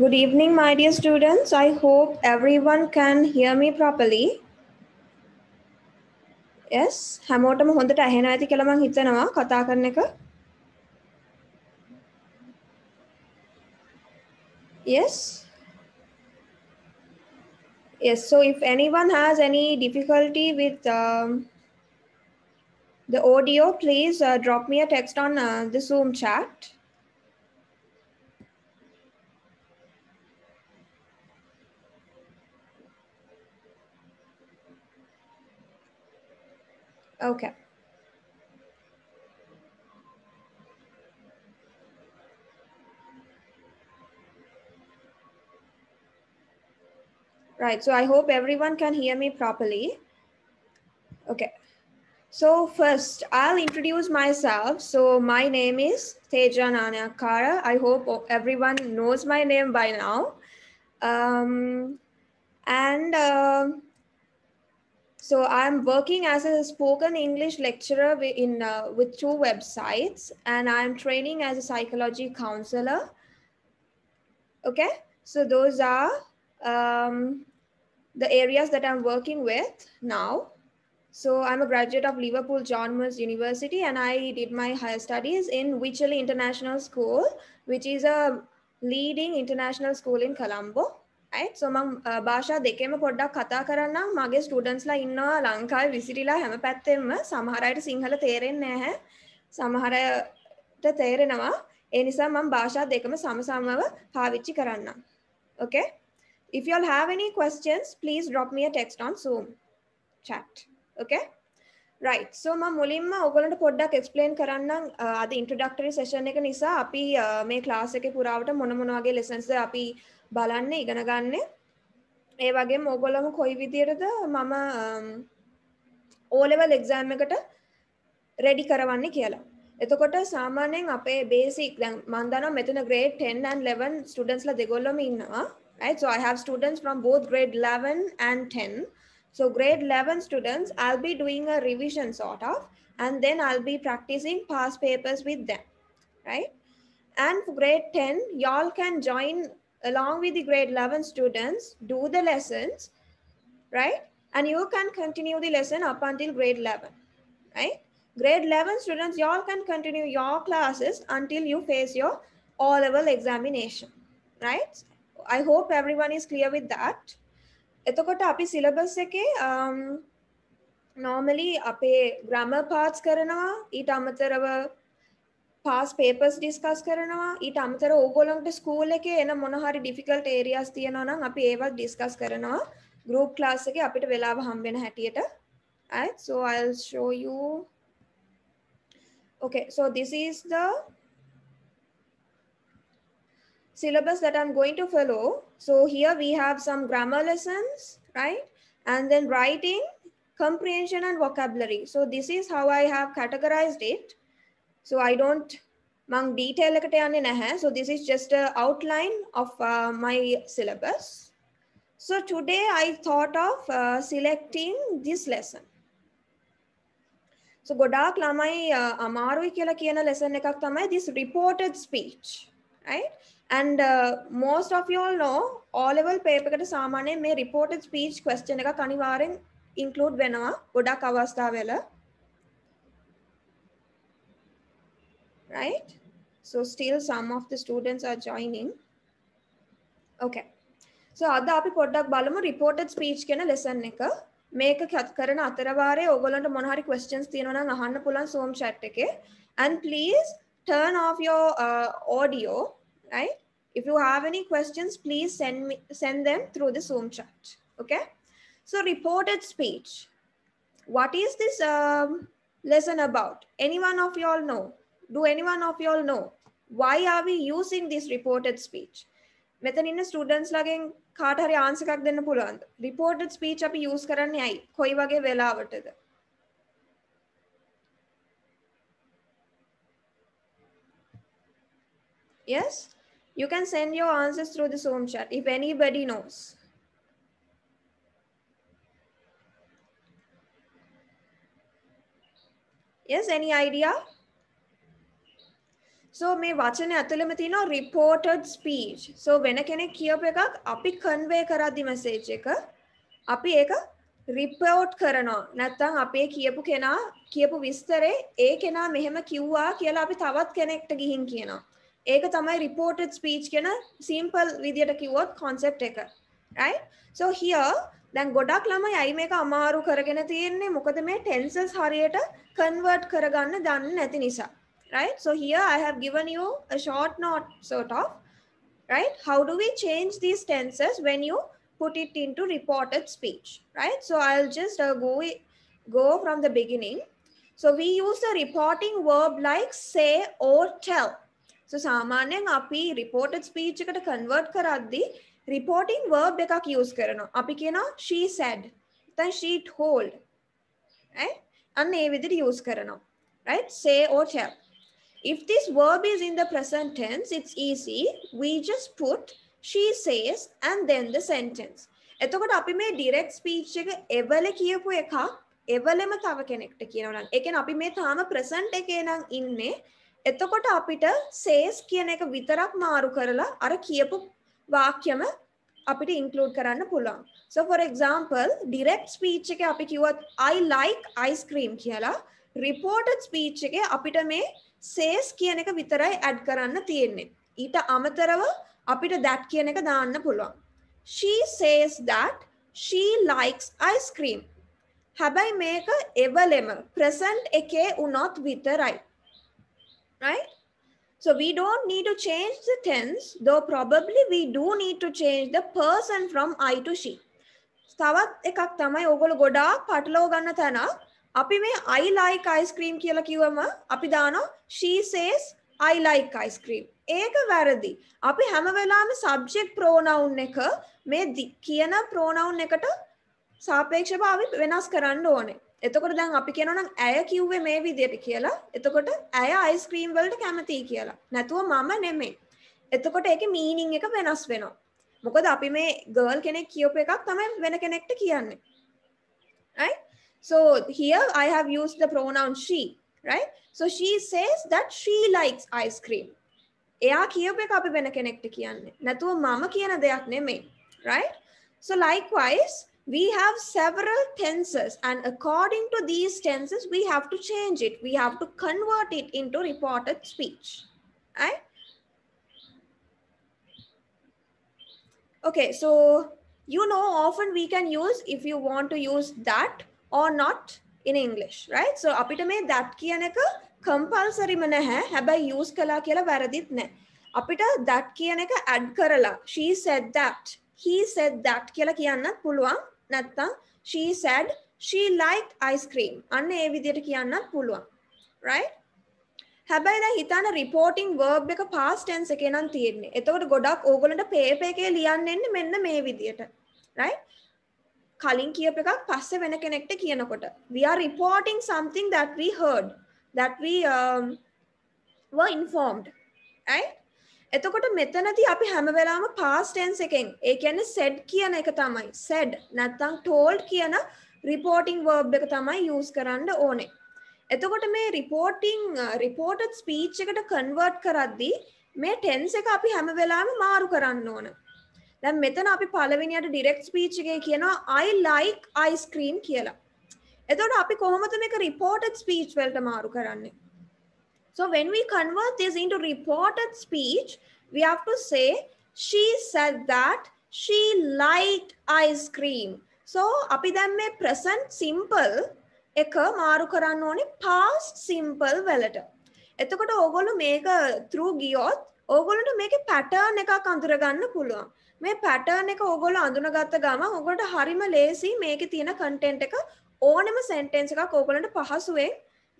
Good evening, my dear students. I hope everyone can hear me properly. yes හැමෝටම හොඳට ඇහෙන ඇති කියලා මං හිතනවා කතා කරන එක yes yes so if anyone has any difficulty with um, the audio please uh, drop me a text on uh, the zoom chat Okay. Right, so I hope everyone can hear me properly. Okay. So first, I'll introduce myself. So my name is Teja Kara. I hope everyone knows my name by now. Um, and um, so I'm working as a spoken English lecturer in uh, with two websites, and I'm training as a psychology counselor. Okay, so those are um, the areas that I'm working with now. So I'm a graduate of Liverpool John Moores University, and I did my higher studies in Wichely International School, which is a leading international school in Colombo. ඇයි සොමං භාෂා දෙකෙම පොඩ්ඩක් කතා කරන්න මගේ ස්ටඩන්ස්ලා ඉන්නවා ලංකායි විසිරිලා හැම පැත්තෙම සමහරයට සිංහල තේරෙන් නැහැ සමහරයට තේරෙනවා ඒ නිසා මං භාෂා දෙකම සමසමව පාවිච්චි කරන්න ඕකේ if you'll have any questions please drop me a text on zoom chat okay right so මම මුලින්ම ඔයගලන්ට පොඩ්ඩක් explain කරන්නම් අද introductory session එක නිසා අපි මේ class එකේ පුරාවට මොන මොන වගේ lessons ද අපි බලන්න ඉගෙන ගන්න ඒ වගේ මෝගොලම කොයි විදියටද මම ඕලෙවල් එක්සෑම් එකට රෙඩි කරවන්නේ කියලා එතකොට සාමාන්‍යයෙන් අපේ බේසික් දැන් මන් දන්නවා මෙතන grade 10 and 11 ස්ටුඩන්ට්ස්ලා දෙගොල්ලොම ඉන්නවා right so i have students from both grade 11 and 10 so grade 11 students i'll be doing a revision sort of and then i'll be practicing past papers with them right and for grade 10 y'all can join along with the grade 11 students, do the lessons, right? And you can continue the lesson up until grade 11, right? Grade 11 students, you all can continue your classes until you face your all-level examination, right? I hope everyone is clear with that. එතකොට අපි syllabus එකේ um, normally අපේ grammar parts කරනවා ඊට අමතරව pass papers discuss කරනවා ඊට අමතර ඕගොලොන්ට ස්කූල් එක එන මොනහරි ඩිෆිකල්ට ඒරියස් තියෙනවනම් අපි ඒවත් Group කරනවා ගරුප් ක්ලාස් එක අපිට වෙලාව hatieta. හැටියට so I'll show you okay so this is the syllabus that I'm going to follow so here we have some grammar lessons right and then writing comprehension and vocabulary so this is how I have categorized it so I don't මං detail එකට යන්නේ So this is just a outline of uh, my syllabus. So today I thought of uh, selecting this lesson. So ගොඩාක් ළමයි uh, අමාරුයි කියලා kiena lesson එකක් තමයි this reported speech, right? And uh, most of you all know all level paper එකට සාමාන්‍යයෙන් me reported speech question kani අනිවාර්යෙන් include වෙනවා avastha vela. right? So still some of the students are joining. Okay. So ಅದ අපි පොඩ්ඩක් බලමු රිපෝටඩ් speech කියන lesson එක. මේක කරන අතරවාරේ ඔයගොල්ලන්ට මොන හරි questions තියෙනවා නම් අහන්න පුළුවන් Zoom chat එකේ. And please turn off your uh, audio, right? If you have any questions, please send me send them through the Zoom chat. Okay? So reported speech. What is this um, lesson about? Anyone of you all know? Do anyone of y'all know why are we using this reported speech? මෙතන ඉන්න students ලගෙන් කාටහරි ආන්සකක් දෙන්න පුළුවන්ද රිපෝර්ටඩ් speech අපි යස් කරන්න යයි කොයි වගේ වෙලාවටද yes you can send your answers through the zoom chat if anybody knows yes any idea සෝ මේ වචන ඇතුළම තියනවා රිපෝටඩ් ස්පීච් සෝ වෙන කෙනෙක් කියප එකක් අපි කන්වේ කරදදි මසේච් එක අපි ඒක රිපෝට් කරනවා නැත්තං අපේ කියපු කෙනා කියපු විස්තරේ ඒ කෙනා මෙහෙම කිව්වා කියලා අපි තවත් කෙනෙක්ට ගිහින් කියනවා ඒක තමයි රිපෝටඩ් ස්පීච් කෙන සිම්පල් විදියට කිව්වොත් කොන්සෙප් එක රයි සෝ හිය දැන් ගොඩක් ළමයි අයි මේක අමාරු කරගෙන තියෙන්නේ මොකද මේ ටෙන්සස් හරියට කන්වර්ට් කරගන්න දන්න නැති නිසා right? So here I have given you a short note sort of, right? How do we change these tenses when you put it into reported speech, right? So I'll just uh, go, go from the beginning. So we use a reporting verb like say or tell. So samaneng api reported speech එකට convert කරද්දී reporting verb එකක් use කරනවා. අපි she said. then she told. right? අන්න ඒ use කරනවා. right? say or tell. If this verb is in the present tense, it's easy. We just put she says and then the sentence. එතකොට අපි මේ direct speech එක එවල කියපු එකක් එවලම තව කෙනෙක්ට කියනවා නම් ඒ කියන්නේ අපි මේ තාම ප්‍රසන්ට් එකේ නම් ඉන්නේ එතකොට අපිට says කියන එක විතරක් මාරු කරලා අර කියපු වාක්‍යම අපිට ඉන්ක්ලූඩ් කරන්න පුළුවන්. So for example direct speech එකේ අපි කිව්වත් I like ice cream කියලා reported speech එකේ අපිට මේ සේස් කියන එක විතරයි ඇඩ් කරන්න තියෙන්නේ. ඊට අමතරව අපිට දැට් කියන එක දාන්න පුළුවන්. she says that she likes ice cream. හැබැයි මේක එවලෙම present එකේ වුණොත් විතරයි. right? So we don't need to change the tense though probably we do need to change the person from I to she. තවත් එකක් තමයි ඕගොල්ලෝ ගොඩාක් පටලව ගන්න තැනක් අපි මේ I like ice cream කියලා කිව්වම අපි දානවා she says I like ice cream. ඒක වැරදි. අපි හැම වෙලාවෙම subject pronoun එක මේ කියන pronoun එකට සාපේක්ෂව අපි වෙනස් කරන්න ඕනේ. එතකොට දැන් අපි කියනවා නම් ඇය කිව්වේ මේ විදිහට කියලා. එතකොට ඇය ice cream වලට කැමතියි කියලා. නැතුව මම නෙමෙයි. එතකොට ඒකේ meaning එක වෙනස් වෙනවා. මොකද අපි මේ girl කෙනෙක් කියපු එකක් තමයි වෙන කෙනෙක්ට කියන්නේ. right? So here I have used the pronoun she, right? So she says that she likes ice cream. Right? So likewise, we have several tenses and according to these tenses, we have to change it. We have to convert it into reported speech. Right? Okay, so you know often we can use if you want to use that or not in English, right? So අපිට මේ that කියන එක compulsoryම නැහැ. හැබැයි use කළා කියලා වැරදිත් නැහැ. අපිට that කියන එක add කරලා she said that, he said that කියලා කියන්නත් පුළුවන්. නැත්තම් she said she liked ice cream. අන්න ඒ විදිහට කියන්නත් පුළුවන්. right? හැබැයි දැන් හිතන්න රිපෝටිං verb එක past tense එකේ නම් තියෙන්නේ. එතකොට ගොඩක් ඕගොල්ලන්ට paper එකේ ලියන්න එන්නේ මෙන්න මේ විදිහට. right? කලින් කියප එකක් පස්සේ වෙන කෙනෙක්ට කියනකොට we are reporting something that we heard that we um, were informed right එතකොට මෙතනදී අපි හැම වෙලාවම past tense එකෙන් ඒ කියන්නේ said කියන එක තමයි said නැත්නම් told කියන reporting verb එක තමයි use කරන්න ඕනේ. එතකොට මේ reporting uh, reported speech එකට convert කරද්දී මේ tense එක අපි හැම වෙලාවෙම මාරු කරන්න ඕනේ. දැන් මෙතන අපි පළවෙනියට ඩිරෙක්ට් ස්පීච් එකේ කියනවා I like ice cream කියලා. එතකොට අපි කොහොමද මේක reported speech වලට මාරු කරන්නේ? So when we convert this into reported speech, we have to say she said that she liked ice cream. So අපි දැන් මේ present simple එක මාරු කරන්න ඕනේ past simple වලට. එතකොට ඕගොල්ලෝ මේක through ගියොත් ඕගොල්ලන්ට මේකේ pattern එකක් අඳුර ගන්න පුළුවන්. මේ පැටර්න් එක ඕගොල්ලෝ අඳුනගත්ත ගමන් ඔගොල්ලන්ට හරිම ලේසි මේකේ තියෙන කන්ටෙන්ට් එක ඕනෙම සෙන්ටෙන්ස් එකක් ඕගොල්ලන්ට පහසුවෙන්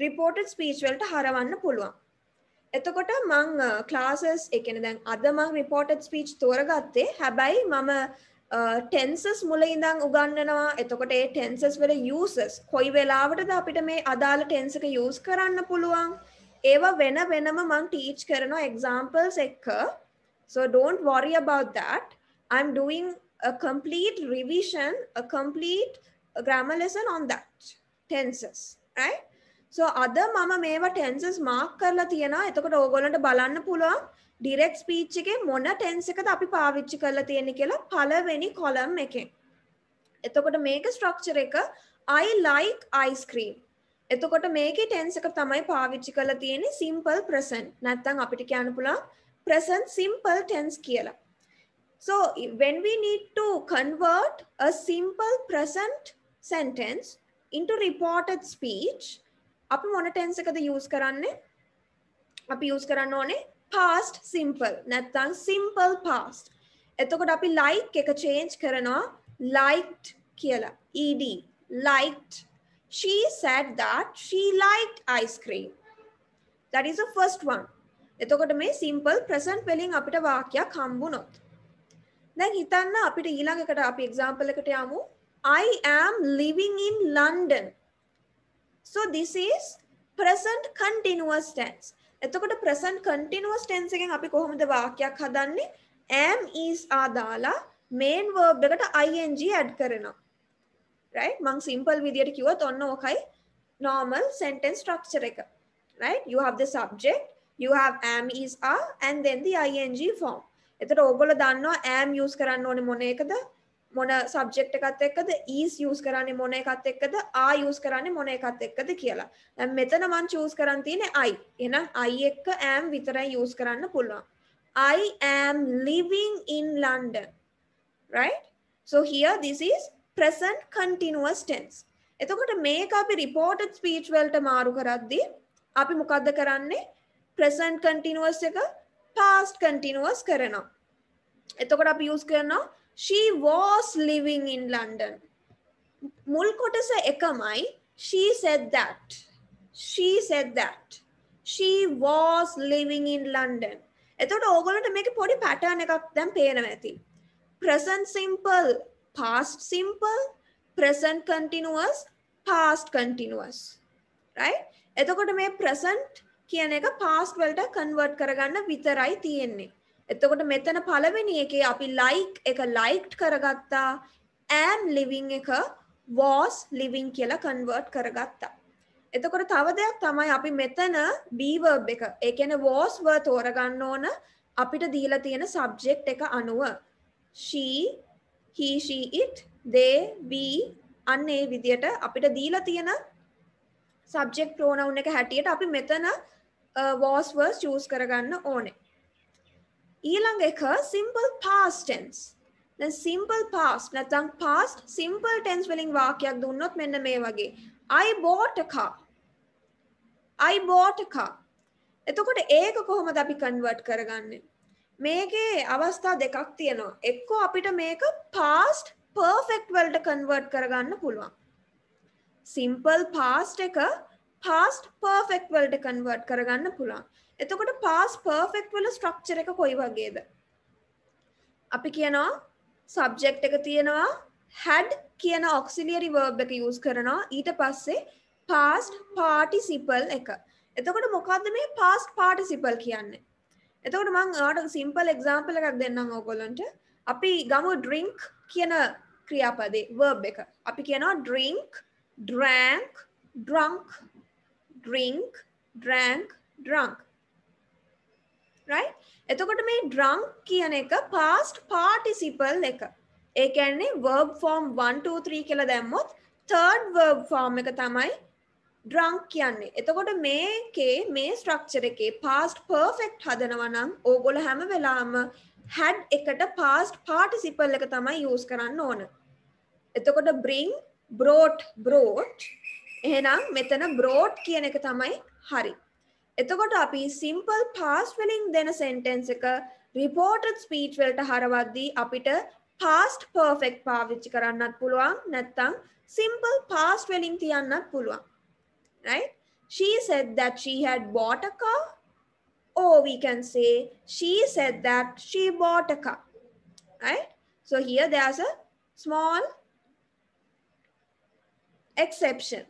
රිපෝටඩ් ස්පීච් වලට හරවන්න පුළුවන්. එතකොට මං ක්ලාසස් එකන දැන් අද මං රිපෝටඩ් ස්පීච් තෝරගත්තේ හැබැයි මම ටෙන්සස් මුල ඉඳං උගන්නනවා එතකොට ඒ ටෙන්සස් වල යසස් කොයි වෙලාවටද අපිට මේ අදාළ ටෙන්සක යස් කරන්න පුළුවන් ඒවා වෙන වෙනම මං ටීච් කරනවා එක්සාම්පල්ස් එක්ක so don't worry about that I'm doing a complete revision, a complete grammar lesson on that tenses, right? So other මම මේවා tenses mark කරලා තියෙනවා. එතකොට ඕගොල්ලන්ට බලන්න පුළුවන් direct speech එකේ මොන tense එකද අපි පාවිච්චි කරලා තියෙන්නේ කියලා පළවෙනි column එකෙන්. එතකොට මේක structure එක I like ice cream. එතකොට මේකේ tense එක තමයි පාවිච්චි කරලා තියෙන්නේ simple present. නැත්නම් අපිට කියන්න පුළුවන් present simple tense කියලා. So when we need to convert a simple present sentence into reported speech, අපි මොන tense එකද use කරන්නේ? අපි use කරන්න past simple නැත්නම් simple past. එතකොට අපි like keka change karana, liked kiela, ed liked. She said that she liked ice cream. That is the first one. එතකොට මේ simple present වලින් apita වාක්‍යයක් kambunot. දැන් හිතන්න අපිට ඊළඟකට අපි එක්සාම්පල් එකට යමු I am living in London so this is present continuous tense එතකොට present continuous tense එකෙන් අපි කොහොමද වාක්‍යයක් හදන්නේ am is are දාලා main verb එකට ing add කරනවා right මං simple විදියට කිව්වොත් ඔන්න ඕකයි normal sentence structure එක right you have the subject you have am is are and then the ing form එතට ඔගොල දන්නවා ඇම් යස් කරන්න ඕන මොන එකද මොන සබ්ෙක්් එකත් එක්කද ඊස් යස් කරන්නේ මොන එකත් එක්කද ආයස් කරන්නේ මොන එකත් එක්කද කියලා මෙතන මං චූස් කරන්තින අයි එනම් අයි එක්ක ඇම් විතරයි යස් කරන්න පුළුවන් I am living in London right so here this is present continuous tense එතකොට මේක අපි රිපෝටඩ් ස්පීච් වලට මාරු කරද්දී අපි මොකද්ද කරන්නේ present continuous එක past continuous karana එතකොට api use karana she was living in London. මුල් කොටස ekamai she said that. She said that. She was living in London. එතකොට ඕගොල්ලන්ට meke podi pattern ekak dan පේනවා ඇති. present simple, past simple, present continuous, past continuous. right? එතකොට me present කියන එක past වලට කන්වර්ට් කරගන්න විතරයි තියෙන්නේ. එතකොට මෙතන පළවෙනි එකේ අපි like එක liked කරගත්තා am living එක was living කියලා convert කරගත්තා. එතකොට තව දෙයක් තමයි අපි මෙතන be verb එක ඒ කියන්නේ was were තෝරගන්න ඕන අපිට දීලා තියෙන subject එක අනුව she he she it they we අන්න ඒ විදියට අපිට දීලා තියෙන subject pronoun එක හැටියට අපි මෙතන Uh, was was choose කරගන්න ඕනේ. ඊළඟ එක simple past tense. දැන් simple past නැත්නම් past simple tense වලින් වාක්‍යයක් දුන්නොත් මෙන්න මේ වගේ I bought a car. I bought a car. එතකොට ඒක කොහොමද අපි convert කරගන්නේ? මේකේ අවස්ථා දෙකක් තියෙනවා. එක්කෝ අපිට මේක past perfect වලට convert කරගන්න පුළුවන්. simple past එක පාස්ට් පර්ෆෙක් වලට කන්වර්ට් කරගන්න පුළුවන් එතකොට පාස් පර්ෆෙක්් වල ස්ට්‍රක්චර එක කොයි වගේද අපි කියනවා සබ්ජෙක්් එක තියෙනවා හැඩ් කියන ඔක්සිලියරි වර්බ් එක යස් කරනවා ඊට පස්සේ පාස්ට් පාටිසිපල් එක එතකොට මොකක්ද මේ පාස්ට් පාටිසිපල් කියන්නේ එතකොට මං ආට සිම්පල් එක්සාම්පල එකක් දෙන්නම් ඕගොලන්ට අපි ගමු ඩ්‍රිංක් කියන ක්‍රියාපදේ වර්බ් එක අපි කියනවා drink drank drunk drink, drank, drunk. right? එතකොට මේ drunk කියන එක past participle එක. ඒ කියන්නේ verb form 1 2 3 කියලා දැම්මොත් third verb form එක තමයි drunk කියන්නේ. එතකොට මේකේ මේ structure එකේ past perfect හදනවා නම් ඕගොල්ලෝ හැම වෙලාවම had එකට past participle එක තමයි use කරන්න ඕන. එතකොට bring, brought, brought එහෙනම් මෙතන බ්‍රෝඩ් කියන එක තමයි හරි. එතකොට අපි සිම්පල් පාස් වලින් දෙන සෙන්ටෙන්ස් එක රිපෝටඩ් ස්පීච් වලට හරවද්දී අපිට පාස්ට් පර්ෆෙක්ට් පාවිච්චි කරන්නත් පුළුවන් නැත්නම් සිම්පල් පාස්ට් වලින් තියන්නත් පුළුවන්. right? She said that she had bought a car or oh, we can say she said that she bought a car. right? So here there's a small exception.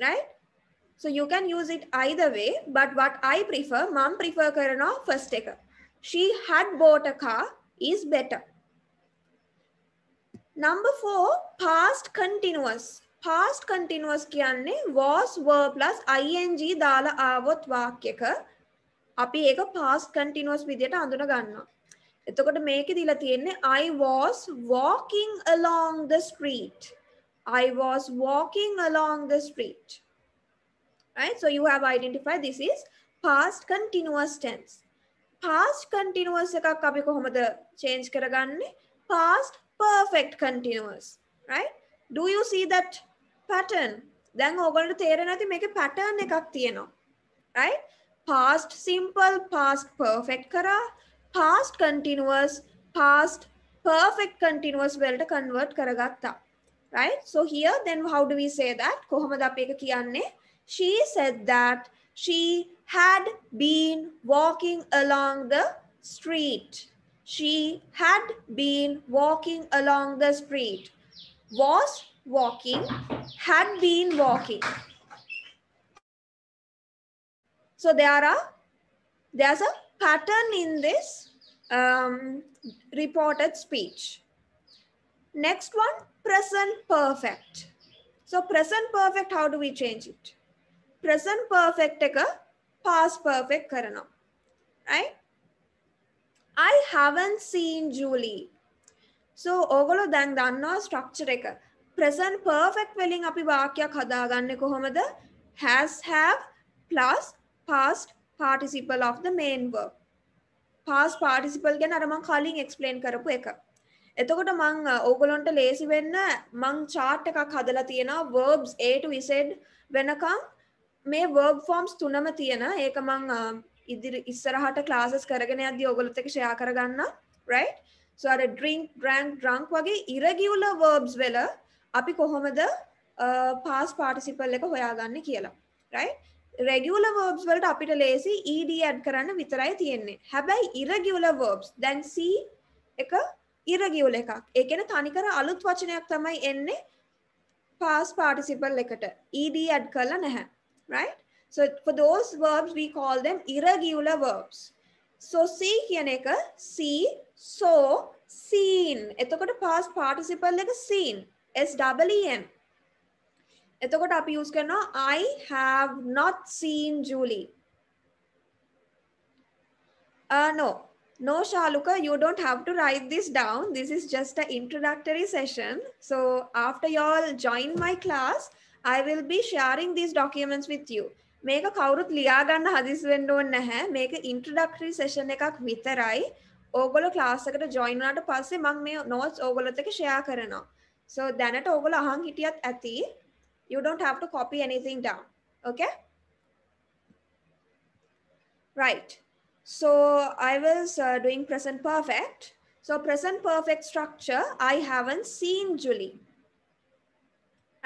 right? So you can use it either way, but what I prefer, mom prefer karana first taker. She had bought a car is better. Number four, past continuous. Past continuous kyanne was were plus ing dala ආවොත් වාක්‍යක අපි ඒක past continuous විදියට අඳුන ගන්නවා. එතකොට make it තියෙන්නේ I was walking along the street. I was walking along the street. Right? So you have identified this is past continuous tense. Past continuous එකක් change කරගන්නේ? Past perfect continuous. Right? Do you see that pattern? දැන් ඕගොල්ලන්ට තේරෙන්නේ නැති මේකේ pattern එකක් Right? Past simple, past perfect kara, past continuous, past perfect continuous to convert karagatta right? So here, then how do we say that? She said that she had been walking along the street. She had been walking along the street. Was walking, had been walking. So there are, there's a pattern in this um, reported speech. Next one, present perfect. So present perfect, how do we change it? Present perfect එක past perfect Karana, Right? I haven't seen Julie. So ogolo දැන් danna structure eka. Present perfect වලින් අපි khada ganne කොහොමද? Has have plus past participle of the main verb. Past participle ගැන අර මම explain කරපු එක. එතකොට මං ඕගොලොන්ට ලේසි වෙන්න මං චාට් එකක් හදලා තියෙන වර්බ්ස් ඒට විසෙඩ් වෙනකම් මේ වර්බ් ෆෝම්ස් තුනම තියෙන ඒක මං ඉදිරි ඉස්සරහට ක්ලාසස් කරගෙන අදදි ඔගොලොත් එක ෂයා කරගන්න රයි් සර ඩ්‍රිංක් ඩ්‍රන්ක් ඩ්‍රංක් වගේ ඉරගියුල වර්බ්ස් වෙල අපි කොහොමද පාස් පාටිසිපල් එක හොයාගන්න කියලා රයි රෙගියුල වර්බ්ස් වලට අපිට ලේසි ed ඇඩ් කරන්න විතරයි තියෙන්නේ. හැබැයි irregular verbs දැන් c එක ඉරගියවුල එකක් ඒකෙන තනිකර අලුත් වචනයක් තමයි එන්නේ past participle එකට ed add කරලා නැහැ right so for those verbs we call them irregular verbs so see කියන එක see saw seen එතකොට past participle එක seen s w e n එතකොට අපි use කරනවා i have not seen julie uh no No, Shaluka, you don't have to write this down. This is just an introductory session. So after you all join my class, I will be sharing these documents with you. Make a kaurut liyaganna hadis vendo naha, make an introductory session ekak vitharai. Ogolo class akata join unata passe mang me notes ogolo teke share karana. So then at ogolo ahang hitiyat ati, you don't have to copy anything down. Okay? Right. So I was uh, doing present perfect. So present perfect structure, I haven't seen Julie.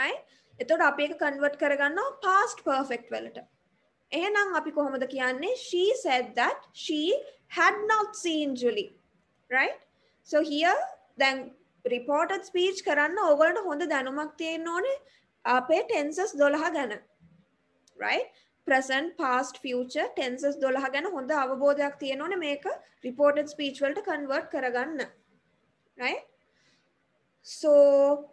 right? එතොට අප එක convert කරගන්නවා past perfect වලට. එහෙනම් අපි කොහොමද she said that she had not seen Julie. Right? So here then reported speech කරන්න ඕගලට හොඳ දැනුමක් තියෙන්න ඕනේ ape tenses 12 ගැන. Right? present past future tenses 12 ගැන හොඳ අවබෝධයක් තියෙනවනේ මේක reported speech වලට convert කරගන්න right so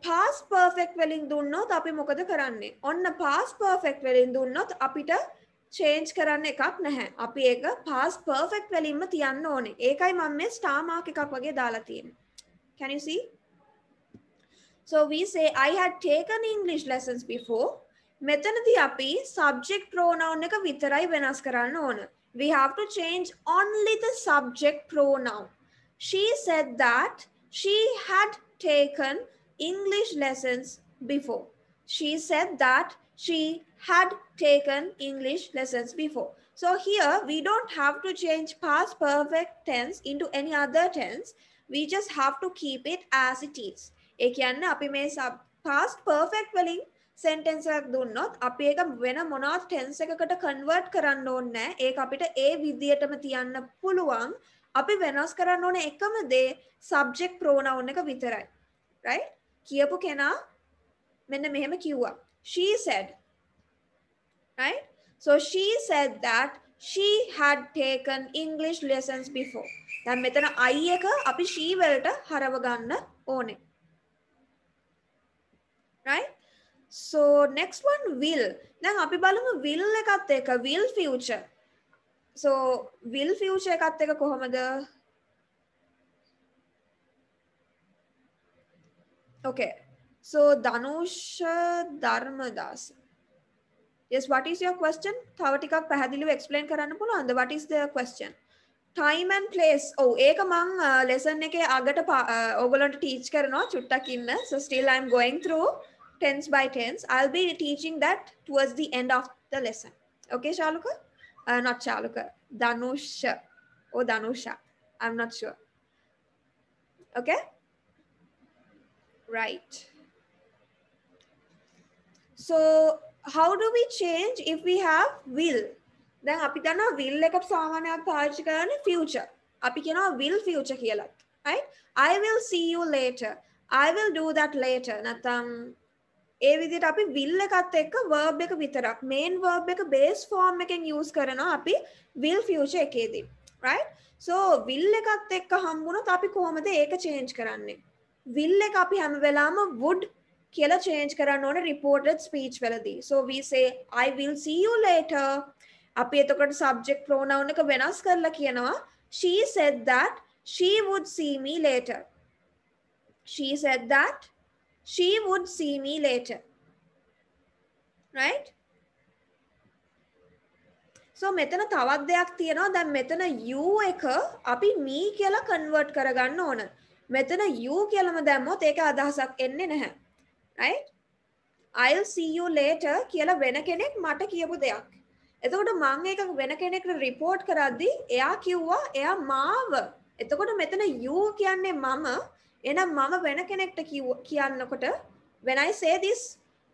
past perfect වලින් දුන්නොත් අපි මොකද කරන්නේ ඔන්න past perfect වලින් දුන්නොත් අපිට change කරන්න එකක් නැහැ අපි ඒක past perfect වලින්ම තියන්න ඕනේ ඒකයි මම මේ star mark එකක් වගේ දාලා තියෙන්නේ can you see so we say i had taken english lessons before මෙතනදී අපි subject pronoun එක විතරයි වෙනස් කරන්න ඕන. We have to change only the subject pronoun. She said that she had taken English lessons before. She said that she had taken English lessons before. So here we don't have to change past perfect tense into any other tense. We just have to keep it as it is. ඒ කියන්නේ අපි මේ past perfect වලින් sentence එකක් දුන්නොත් අපි ඒක වෙන මොනවත් ටෙන්ස් එකකට කන්වර්ට් කරන්න ඕනේ නැහැ. ඒක අපිට ඒ විදියටම තියන්න පුළුවන්. අපි වෙනස් කරන්න ඕනේ එකම දේ සබ්ජෙක්ට් ප්‍රෝනවුන් එක විතරයි. right? කියපු කෙනා මෙන්න මෙහෙම කිව්වා. She said. Right? So she said that she had taken English lessons before. දැන් මෙතන I එක අපි she වලට හරව ගන්න ඕනේ. right? So next one will. Then අපි බලමු will එකත් එක්ක will future. So will future එකත් එක්ක කොහොමද? Okay. So Danush Dharmadas. Yes, what is your question? තව ටිකක් පැහැදිලිව explain කරන්න පුළුවන්ද? What is the question? Time and place. Time and place ඔව ඒක මං ලෙසන් එක teach karana ටීච් කරනවා So still I am going through tens by tens. I'll be teaching that towards the end of the lesson. Okay, Shaluka? Uh, not Shaluka, Danusha or oh, Danusha. I'm not sure. Okay? Right. So how do we change if we have will? Then, අපි දන්නවා will එකක් සාමාන්‍යයෙන් පාවිච්චි කරන්නේ future. අපි කියනවා will future කියලා. right? I will see you later. I will do that later. ඒ විදිහට අපි will එකත් එක්ක verb එක විතරක් main verb එක base form එකෙන් use කරනවා අපි will future එකේදී right so will එකත් එක්ක හම්බුනොත් අපි කොහොමද ඒක change කරන්නේ will එක අපි හැම වෙලාවෙම would කියලා change කරන්න ඕනේ reported speech වලදී so we say i will see you later අපි එතකොට subject pronoun එක වෙනස් කරලා කියනවා she said that she would see me later she said that she would see me later. Right? So මෙතන තවත් දෙයක් තියෙනවා දැන් මෙතන u එක අපි me කියලා කන්වර්ට් කරගන්න ඕන. මෙතන u කියලාම දැම්මොත් ඒක අදහසක් එන්නේ නැහැ. right i'll see you later කියලා වෙන කෙනෙක් මට කියපු දෙයක්. එතකොට මම ඒක වෙන කෙනෙක්ට report කරද්දී එයා කිව්වා එයා මාව. එතකොට මෙතන u කියන්නේ මම එහෙනම් මම වෙන කෙනෙක්ට කියන්නකොට when I say this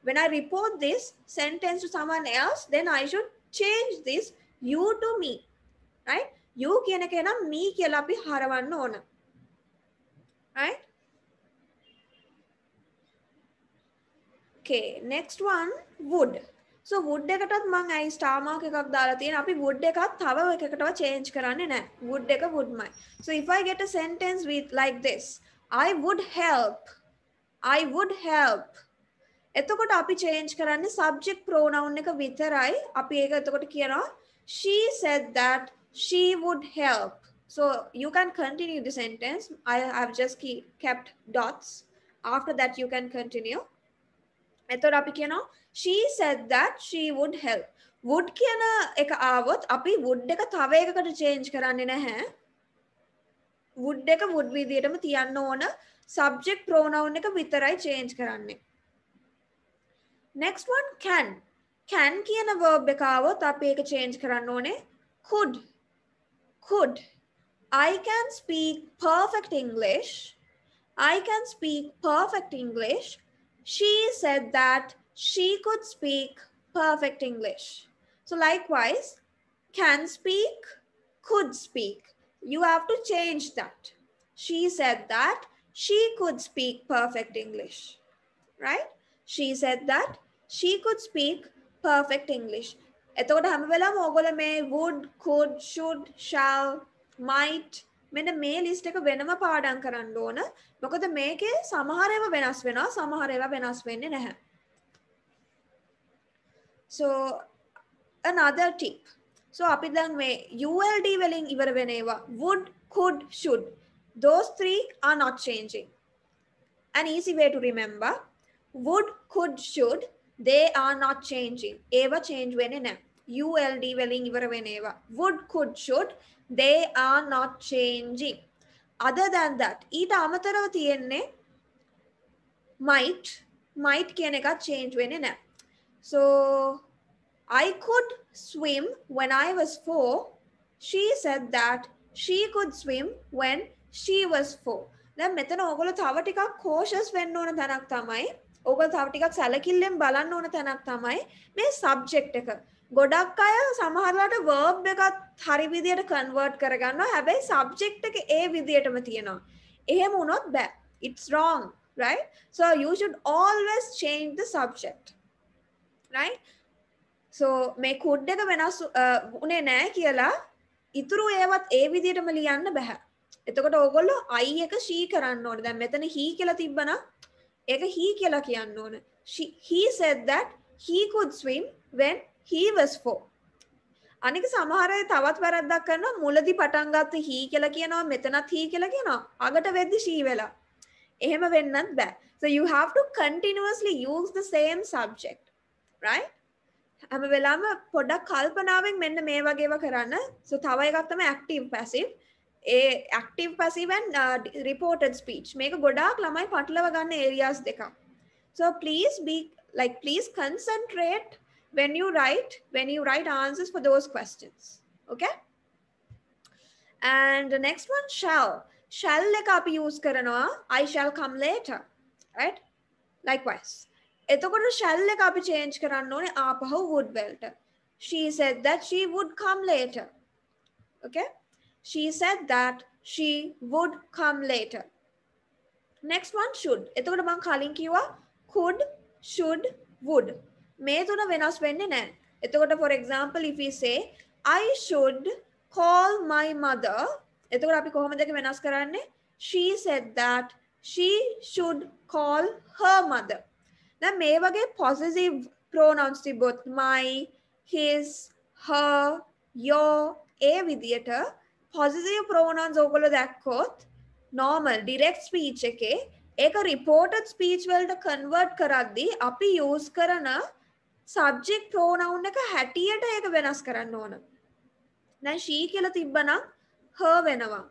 when I report this sentence to someone else then I should change this you to me right you කියන එක නම් me කියලා අපි හරවන්න ඕන right okay next one would so would එකටත් මං ඇයි ස්ටාර් මාක් එකක් දාලා තියෙන අපි would එකත් තව එකකටව change කරන්නේ නැහැ would එක wouldමයි so if i get a sentence with like this I would help. I would help. එතකොට අපි චේන්ජ් කරන්නේ සබ්ජෙක්ට් ප්‍රෝනවුන් එක විතරයි. අපි ඒක එතකොට කියනවා she said that she would help. So you can continue the sentence. I have just kept dots. After that you can continue. එතකොට අපි කියනවා she said that she would help. would කියන එක ආවොත් අපි would එක තව එකකට change කරන්නේ නැහැ. would එක would විදියටම තියන්න ඕන subject pronoun එක විතරයි change කරන්නේ. Next one can. Can කියන verb එක આવොත් අපි ඒක change කරන්න ඕනේ could. Could. I can speak perfect English. I can speak perfect English. She said that she could speak perfect English. So likewise, can speak, could speak. You have to change that. She said that she could speak perfect English, right? She said that she could speak perfect English. එතකොට හැම වෙලාවම ඕගොල්ලෝ මේ would could should shall might මෙන්න මේ list එක වෙනම පාඩම් කරන්න ඕන. මොකද මේකේ සමහර ඒවා වෙනස් වෙනවා සමහර ඒවා වෙනස් වෙන්නේ නැහැ. So another tip So apidangme, ULD veling veneva would, could, should. Those three are not changing. An easy way to remember, would, could, should, they are not changing. Eva change venena. ULD veling veneva would, could, should, they are not changing. Other than that, ඊට අමතරව තියෙන්නේ might, might kiyana ekak change වෙන්නේ නැහැ. So, I could swim when I was four. She said that she could swim when she was four. දැන් මෙතන ඕගොල්ලෝ තව ටිකක් කෝෂස් වෙන්න ඕන තැනක් තමයි. ඕගොල්ලෝ තව ටිකක් සැලකිල්ලෙන් බලන්න ඕන තැනක් තමයි මේ සබ්ජෙක්ට් එක. ගොඩක් අය සමහරලාට වර්බ් එකත් හරි විදියට කන්වර්ට් කරගන්නවා. හැබැයි සබ්ජෙක්ට් එක ඒ විදියටම තියෙනවා. එහෙම වුණොත් බෑ. It's wrong, right? So you should always change the subject. Right? සෝ මේ කුඩ් එක වෙනස් උනේ නෑ කියලා ඉතුරු ඒවත් ඒ විදිහටම ලියන්න බැහැ. එතකොට ඕගොල්ලෝ i එක she කරන්න ඕනේ. දැන් මෙතන he කියලා තිබ්බනම් ඒක he කියලා කියන්න ඕනේ. he said that he could swim when he was 4. අනික සමහර අය තවත් වැරද්දක් කරනවා මුලදි පටන් ගත්ත හී කියලා කියනවා මෙතනත් හී කියලා කියනවා අගට වෙද්දි ෂී වෙලා. එහෙම වෙන්නත් බෑ. So you have to continuously use the same subject. Right? හැම වෙලාම පොඩක් කල්පනාවෙන් මෙන්න මේ වගේව කරන්න සු තවයි එකක්තම ඇක්ටීම් පැසිල් ඒ ඇක්ටීම් පැසිවන් රිපෝටඩ ස්පීච් මේක ගොඩාක් ළමයි පටලව ගන්න ඒරියස් දෙක so please be like please concentrate when you write when you write answers for those questions okay and the next one shall shall එක අපි use කරනවා i shall come later right likewise එතකොට shell එක අපි change කරන්න ඕනේ ආපහු would belt. She said that she would come later. Okay? She said that she would come later. Next one should. එතකොට මම කලින් කිව්වා could, should, would. මේ තුන වෙනස් වෙන්නේ නැහැ. එතකොට for example if we say I should call my mother. එතකොට අපි කොහොමද ඒක වෙනස් කරන්නේ? She said that she should call her mother. දැන් මේ වගේ පොසෙසිව් ප්‍රෝනවුන්ස් තිබොත් my his her your ඒ විදියට පොසෙසිව් ප්‍රෝනවුන්ස් ඔයගොල්ලෝ දැක්කොත් normal direct speech එකේ ඒක reported speech වලට convert කරද්දී අපි use කරන subject pronoun එක හැටියට ඒක වෙනස් කරන්න ඕන. දැන් she කියලා තිබ්බනම් her වෙනවා.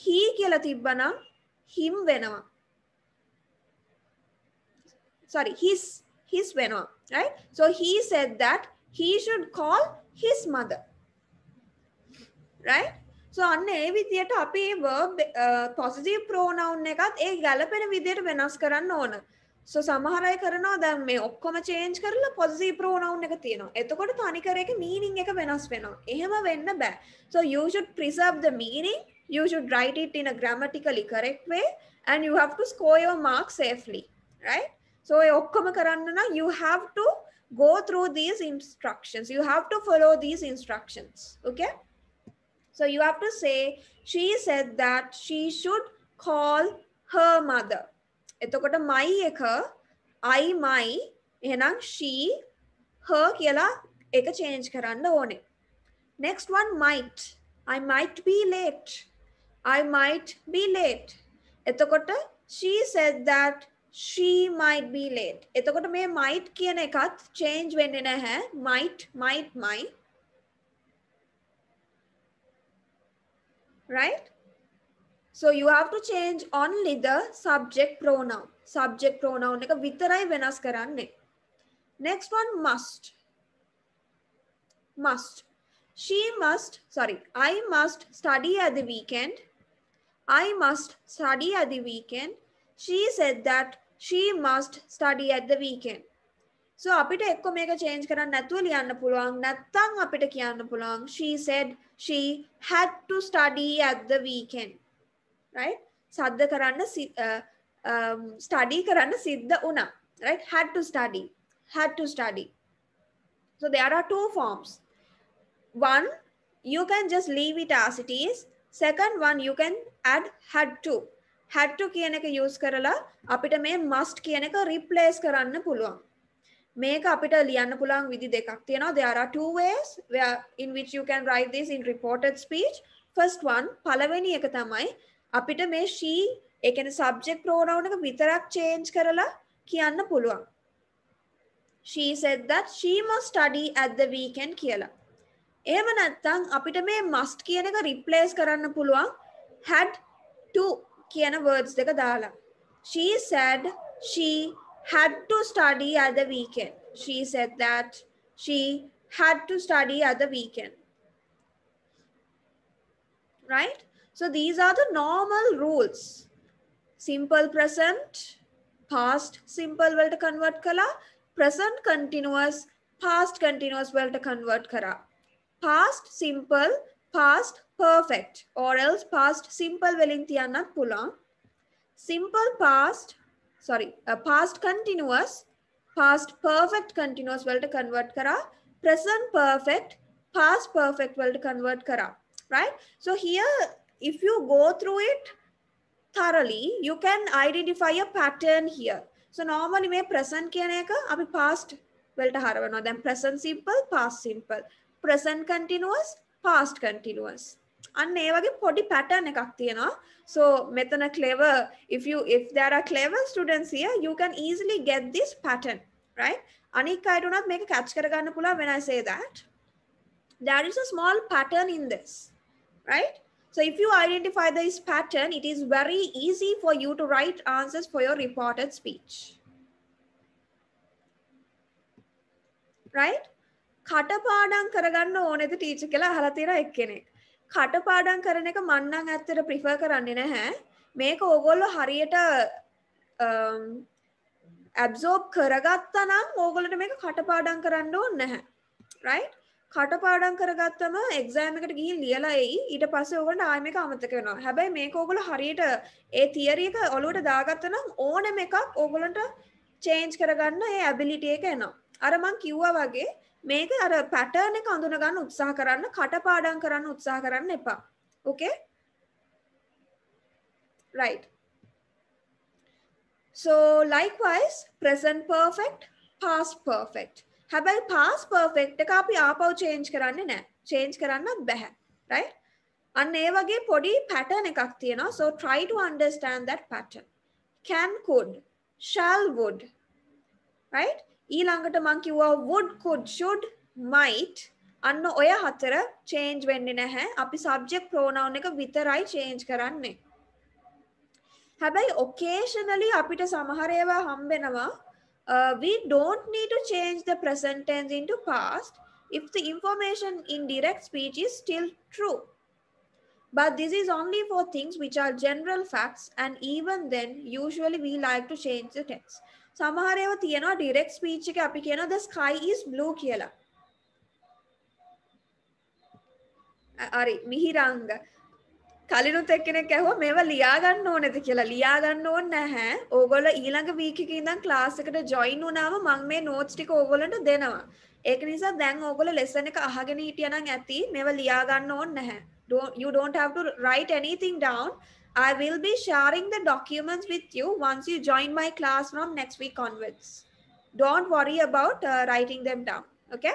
he කියලා තිබ්බනම් him වෙනවා. sorry, his his venom, right? So he said that he should call his mother. Right? So anne vidiyata api verb positive pronoun ekak e galapena vidiyata wenas karanna ona. So samahara ay karana dan me okkoma change karala positive pronoun ekak tiyena. Etukota tanikareke meaning ekak wenas wenawa. Ehema wenna ba. So you should preserve the meaning. You should write it in a grammatically correct way and you have to score your mark safely. Right? So eh, you have to go through these instructions. You have to follow these instructions. Okay. So you have to say she said that she should call her mother. එතකොට my එක I my එහෙනම් she her කියලා එක change කරන්න ඕනේ. Next one might. I might be late. I might be late. එතකොට she said that she might be late එතකොට මේ might කියන එකත් change වෙන්නේ නැහැ might might might right so you have to change only the subject pronoun subject pronoun එක විතරයි වෙනස් කරන්නේ next one must must she must sorry i must study at the weekend i must study at the weekend she said that she must study at the weekend. So apita ekko මේක change කරන්න නැතුව ලියන්න පුළුවන් නැත්නම් අපිට කියන්න පුළුවන් she said she had to study at the weekend. right? සද්ද කරන්න study කරන්න සිද්ධ una. right? had to study. had to study. So there are two forms. One, you can just leave it as it is. Second one, you can add had to. had to කියන එක use කරලා අපිට මේ must කියන එක replace කරන්න පුළුවන්. මේක අපිට ලියන්න පුළුවන් විදි දෙකක් තියෙනවා. There are two ways where in which you can write this in reported speech. First one පළවෙනි එක තමයි අපිට මේ she ඒ කියන්නේ subject pronoun එක විතරක් change කරලා කියන්න පුළුවන්. She said that she must study at the weekend කියලා. එහෙම නැත්නම් අපිට මේ must කියන එක replace කරන්න පුළුවන් had to කියන words දෙක දාලා. She said she had to study at the weekend. She said that she had to study at the weekend. Right? So these are the normal rules. Simple present, past simple to convert kala. present continuous, past continuous to convert කරා. Past simple, past perfect or else past simple වලින් තියන්නත් pula. Simple past, sorry, uh, past continuous, past perfect continuous to convert kara. Present perfect, past perfect to convert kara. Right? So here, if you go through it thoroughly, you can identify a pattern here. So normally මේ present කියන එක අපි past වලට හරවනවා. Then present simple, past simple. Present continuous, past continuous. අන්න ඒ වගේ පොඩි pattern එකක් තියෙනවා so මෙතන clever if you if there are clever students here you can easily get this pattern right අනික් අයට උනත් මේක catch කරගන්න පුළුවන් when i say that there is a small pattern in this right so if you identify this pattern it is very easy for you to write answers for your reported speech right කටපාඩම් කරගන්න ඕනේද teacher කියලා අහලා තියෙන එක්කෙනෙක් කටපාඩම් කරන එක මන්නම් ඇත්තට ප්‍රිෆර් කරන්නේ නැහැ. මේක ඕගොල්ලෝ හරියට ඇබ්සෝබ් කරගත්තා නම් ඕගොල්ලන්ට මේක කටපාඩම් කරන්න ඕනේ නැහැ. රයිට්? කටපාඩම් කරගත්තම එක්සෑම් එකට ගිහින් ලියලා එයි ඊට පස්සේ ඕගොල්ලන්ට ආයෙම එක අමතක වෙනවා. හැබැයි මේක ඕගොල්ලෝ හරියට ඒ තියරි එක ඔලුවට දාගත්තා නම් ඕනම එකක් ඕගොල්ලන්ට චේන්ජ් කරගන්න ඒ ඇබිලිටි එක එනවා. අර මං කිව්වා වගේ मेक अरे पैटर्न अंदर उत्साह कटपाड़कर उत्साह okay right so likewise present perfect past perfect हाँ भाई पास पर्फेक्ट का आप चेंज कराने ना चेंज कराना बेह राइट अन्य वगे पड़ी पैटर्न एक आती है ना so try to understand that pattern can could shall would right ඊළඟට මං කිව්වා would could should might අන්න ඔය හතර change වෙන්නේ නැහැ. අපි subject pronoun එක විතරයි change කරන්නේ. හැබැයි occasionally අපිට සමහර ඒවා හම්බෙනවා uh, we don't need to change the present tense into past if the information in direct speech is still true. But this is only for things which are general facts and even then usually we like to change the text. සමහර ඒවා තියෙනවා direct speech එකේ අපි කියනවා the sky is blue කියලා. හරි මිහිරංග කලිනුත් එක්කෙනෙක් ඇහුවා මේවා ලියා ගන්න ඕනේද කියලා. ලියා ගන්න ඕනේ නැහැ. ඕගොල්ලෝ ඊළඟ වීක් එකේ ඉඳන් ක්ලාස් එකට ජොයින් වුණාම මම මේ notes ටික ඕගොල්ලන්ට දෙනවා. ඒක නිසා දැන් ඕගොල්ලෝ lesson එක අහගෙන හිටියනම් ඇති මේවා ලියා ගන්න ඕනේ නැහැ. Don't, you don't have to write anything down. I will be sharing the documents with you once you join my class from next week onwards. Don't worry about uh, writing them down. Okay?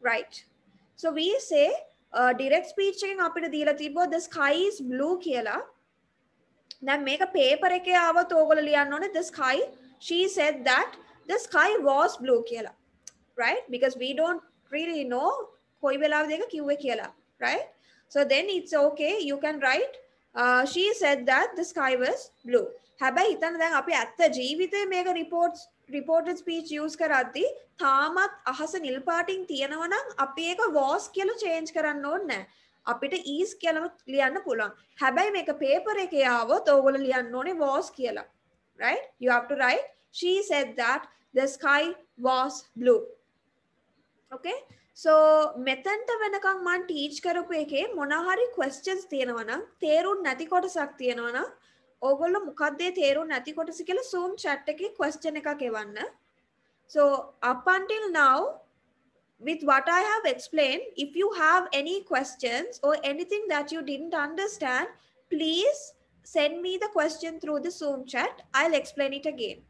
Right. So we say uh, direct speech එකෙන් අපිට දීලා the sky is blue Then make a paper Okay, ආවොත් ඕගොල්ලෝ ලියන්න the sky she said that the sky was blue කියලා. Right? Because we don't really know කොයි වෙලාවද ඒක කිව්වේ කියලා. Right? So then it's okay you can write she said that the sky was blue හැබැයි හිතන දැන් අපි ඇත්ත ජීවිතය මේක රිපෝට්ස් රිපෝටඩ් පීච් යස් කරද්දි තාමත් අහස නිල්පාටිං තියෙනවනම් අපි ඒක වෝස් කියල චේන්ජ් කරන්න ඕන්නෑ අපිට ඊස් කියලම ලියන්න පුළන් හැබැයි මේක පේපර එක යාවොත් ඕගොල ලියන්න ඕනේ වෝස් කියලා right you have to write she said that the sky was blue okay සෝ මෙතැන්ට වෙනකම් මන් ටීච් කරපු එකේ මොනහරි ක්වස්්චන්ස් තියෙනවනම් තේරුන් නැති කොටසක් තියෙනවනම් ඕගොල්ල මොකක්දේ තේරු නැති කොටසි කියල සූම් චට්ට එක ක්වස්්චන එක එවන්න So up until now, with what I have explained, if you have any questions or anything that you didn't understand, please send me the question through the Zoom chat. I'll explain it again.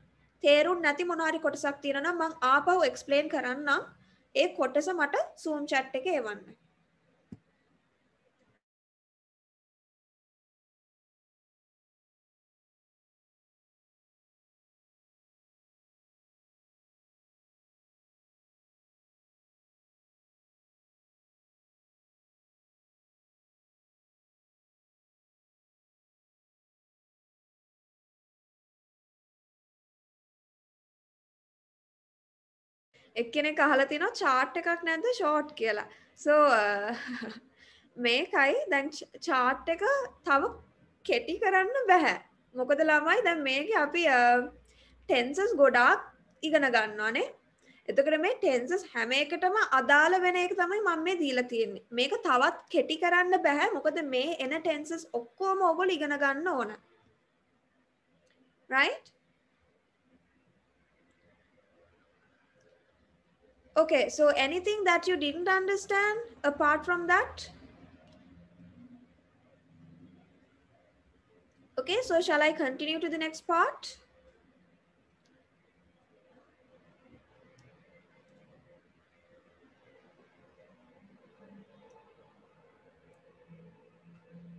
තේරුන් නැති මොනවාරි කොටසක් තියෙනවා නම් මම ආපහු explain කරන්නම්. ඒ කොටස මට සූම් chat එකේ එවන්න. එක්කෙනෙ කහල තින චාට් එකක් නැද ෂෝට් කියලා සෝ මේකයි දැන් චාට් එක තව කෙටි කරන්න බැහැ මොකද ළමයි දැන් මේක අපි ටෙන්සස් ගොඩාක් ඉගෙන ගන්නවානේ එතකට මේ ටෙන්සස් හැම එකටම අදාළ වෙන එක තමයි මම මේ දීලා තියෙන්නේ මේක තවත් කෙටි කරන්න බැහැ මොකද මේ එන ටෙන්සස් ඔක්කොම ඔගොල්ලෝ ඉගෙන ගන්න ඕන right Okay, so anything that you didn't understand apart from that? Okay, so shall I continue to the next part?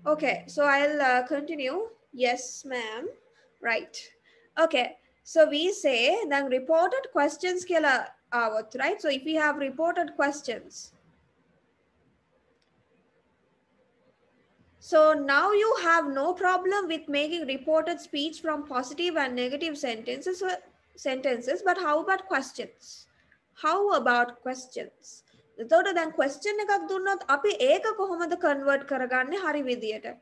Okay, so I'll uh, continue. Yes, ma'am. Right. Okay, so we say, then reported questions කියලා right? So if we have reported questions. So now you have no problem with making reported speech from positive and negative sentences, uh, sentences, but how about questions? How about questions? එතකොට දැන් question එකක් දුන්නොත් අපි ඒක කොහොමද convert කරගන්නේ හරි විදියට?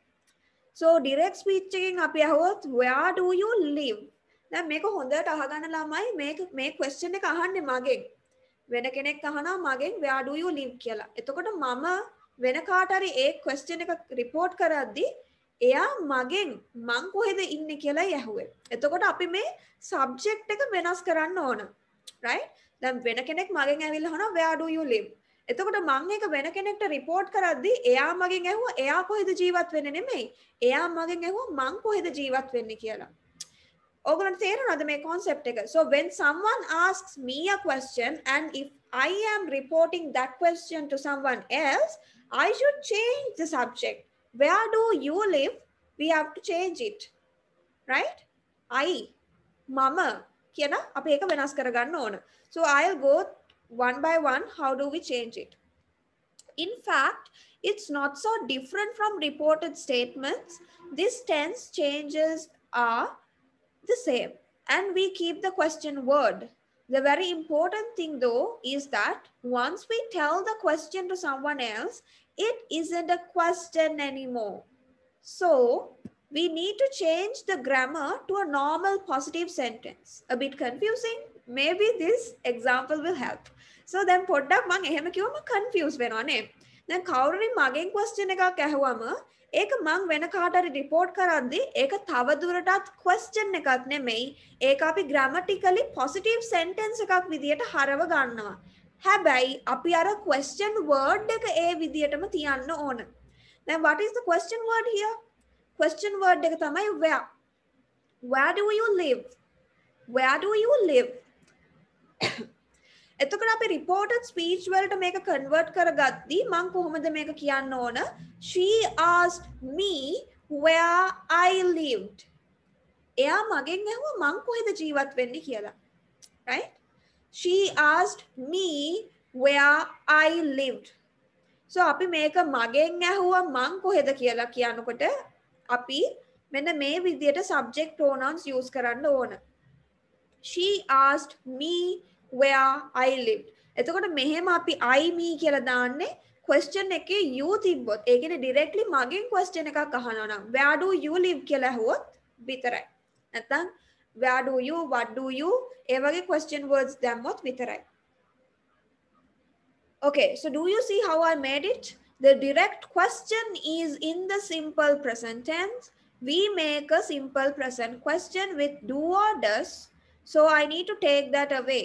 So direct speech එකෙන් අපි අහුවොත් where do you live? දැන් මේක හොඳට අහගන්න ළමයි මේක මේ question එක අහන්නේ මගෙන්. වෙන කෙනෙක් අහනවා මගෙන් where do you live කියලා. එතකොට මම වෙන කාට හරි ඒ question එක report කරද්දී එයා මගෙන් මං කොහෙද ඉන්නේ කියලායි ඇහුවේ. එතකොට අපි මේ subject එක වෙනස් කරන්න ඕන. right? දැන් වෙන කෙනෙක් මගෙන් ඇවිල්ලා අහනවා where do you live? එතකොට මං ඒක වෙන කෙනෙක්ට report කරද්දී එයා මගෙන් ඇහුවා එයා කොහෙද ජීවත් වෙන්නේ නෙමෙයි. එයා මගෙන් ඇහුවා මං කොහෙද ජීවත් වෙන්නේ කියලා. ඕගොල්ලන්ට තේරෙනවද මේ concept එක? So when someone asks me a question and if I am reporting that question to someone else, I should change the subject. Where do you live? We have to change it. Right? I, mama කියන අපි ඒක වෙනස් කරගන්න ඕන. So I'll go one by one how do we change it? In fact, it's not so different from reported statements. This tense changes are the same and we keep the question word. The very important thing though is that once we tell the question to someone else, it isn't a question anymore. So we need to change the grammar to a normal positive sentence. A bit confusing. Maybe this example will help. So then පොඩ්ඩක් මං එහෙම කිව්වම confuse වෙනවා නේ. දැන් කවුරුරි මගෙන් question එකක් ඇහුවම ඒක මං වෙන කාටරි රිපෝට් කරද්දි ඒක තවදුරටත් ක්වස්්චන් එකක් නෙමෙයි ඒක අපි ග්‍රමටිකලි පොසිටීව් සෙන්ටන්ස එකක් විදියට හරව ගන්නවා. හැබැයි අපි අර ක්වස්්චන් වර්ඩ් එක ඒ විදියටම තියන්න ඕන. දැන් what is the question word here? question word එක තමයි where. Where do you live? Where do you live? එතකට අපි රිපෝටත් ස්පීච් වලට මේක කන්වර්ට් කර ගත්දී මං කොහොමද මේක කියන්න ඕන ශීආස්මීවයායිලිව් එයා මගෙන් ඇහුව මං කොහෙද ජීවත් වෙන්න කියලා ශීආස්මීවයායිලිව් සෝ අපි මේක මගෙන් ඇහුව මං කොහෙද කියලා කියන්නකොට අපි මෙන්න මේ විදියට සබ්ජෙක්් ප්‍රෝනන්ස් යස් කරන්න ඕන she asked me where I lived. එතකොට මෙහෙම අපි I me කියලා දාන්නේ question එකේ you තිබ්බොත්. ඒ කියන්නේ directly මගෙන් question එකක් අහනවා නම් where do you live කියලා අහුවොත් විතරයි. නැත්නම් where do you what do you ඒ වගේ question words දැම්මොත් විතරයි. Okay, so do you see how I made it? The direct question is in the simple present tense. We make a simple present question with do or does. So I need to take that away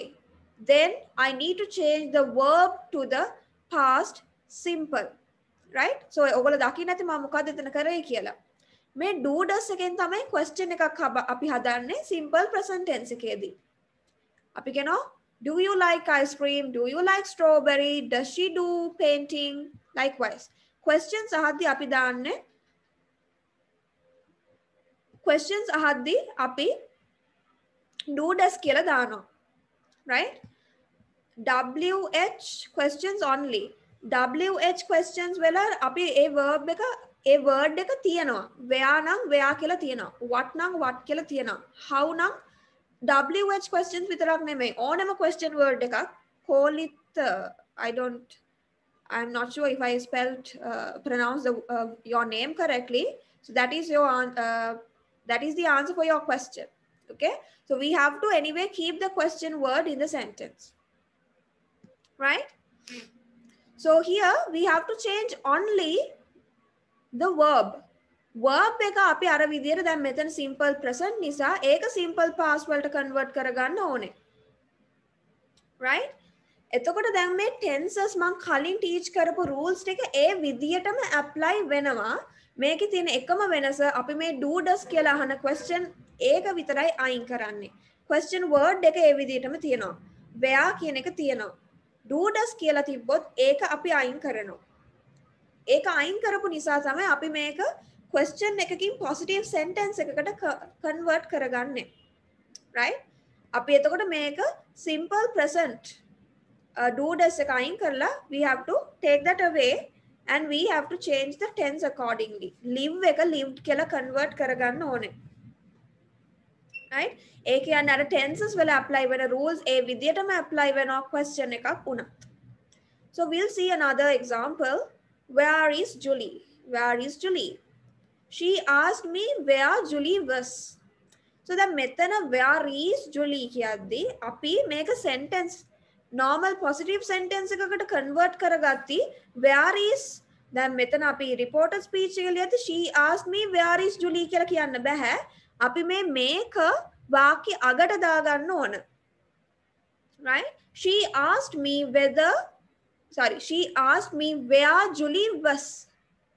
then I need to change the verb to the past simple. right? So ඔගොල්ල daki ඇති මම මොකක්ද එතන කරේ කියලා. Me do does එකෙන් තමයි question එකක් අපි හදන්නේ simple present tense එකේදී. අපි කියනවා do you like ice cream? do you like strawberry? does she do painting? likewise. questions අහද්දී අපි දාන්නේ questions අහද්දී අපි do does කියලා දානවා right? WH questions only. WH questions වල අපි ඒ verb එක ඒ word එක තියෙනවා. where නම් where කියලා තියෙනවා. what නම් what කියලා තියෙනවා. how නම් WH questions විතරක් නෙමෙයි. ඕනම question word එකක් call it I don't I'm not sure if I spelled uh, pronounce the, uh, your name correctly. So that is your uh, that is the answer for your question. Okay. So we have to anyway keep the question word in the sentence. Right. So here we have to change only the verb. Verb එක අපි අර විදිහට දැන් මෙතන simple present නිසා ඒක simple past වලට convert කරගන්න ඕනේ. right? එතකොට දැන් මේ tenses මම කලින් teach කරපු rules ටික ඒ විදිහටම apply වෙනවා. මේක තියෙන එකම වෙනස අපි මේ ඩඩස් කියලා අහන question ඒක විතරයි අයින් කරන්නේ question word එක ඒ විදිහටම තියෙනවා where කියන එක තියෙනවා ඩඩස් කියලා තිබ්බොත් ඒක අපි අයින් කරනවා ඒක අයින් කරපු නිසා තමයි අපි මේක question එකකින් positive sentence එකකට convert කරගන්නේ right අපි එතකොට මේක simple present uh, do does එක අයින් කරලා we have to take that away and we have to change the tense accordingly. Live එක lived කියලා convert කරගන්න ඕනේ. right? ඒ කියන්නේ අර tenses will apply when a rules A a apply when a question එකක් වුණත්. So we'll see another example. Where is Julie? Where is Julie? She asked me where Julie was. So method මෙතන where is Julie කියද්දී make a sentence normal positive sentence එකකට convert කරගත්ති where is දැන් මෙතන අපි reporter speech එක ලියද්දි she asked me where is Julie කියලා කියන්න බෑ. අපි මේ මේක වාක්‍ය අගට දාගන්න ඕන. Right? She asked me whether sorry she asked me where Julie was.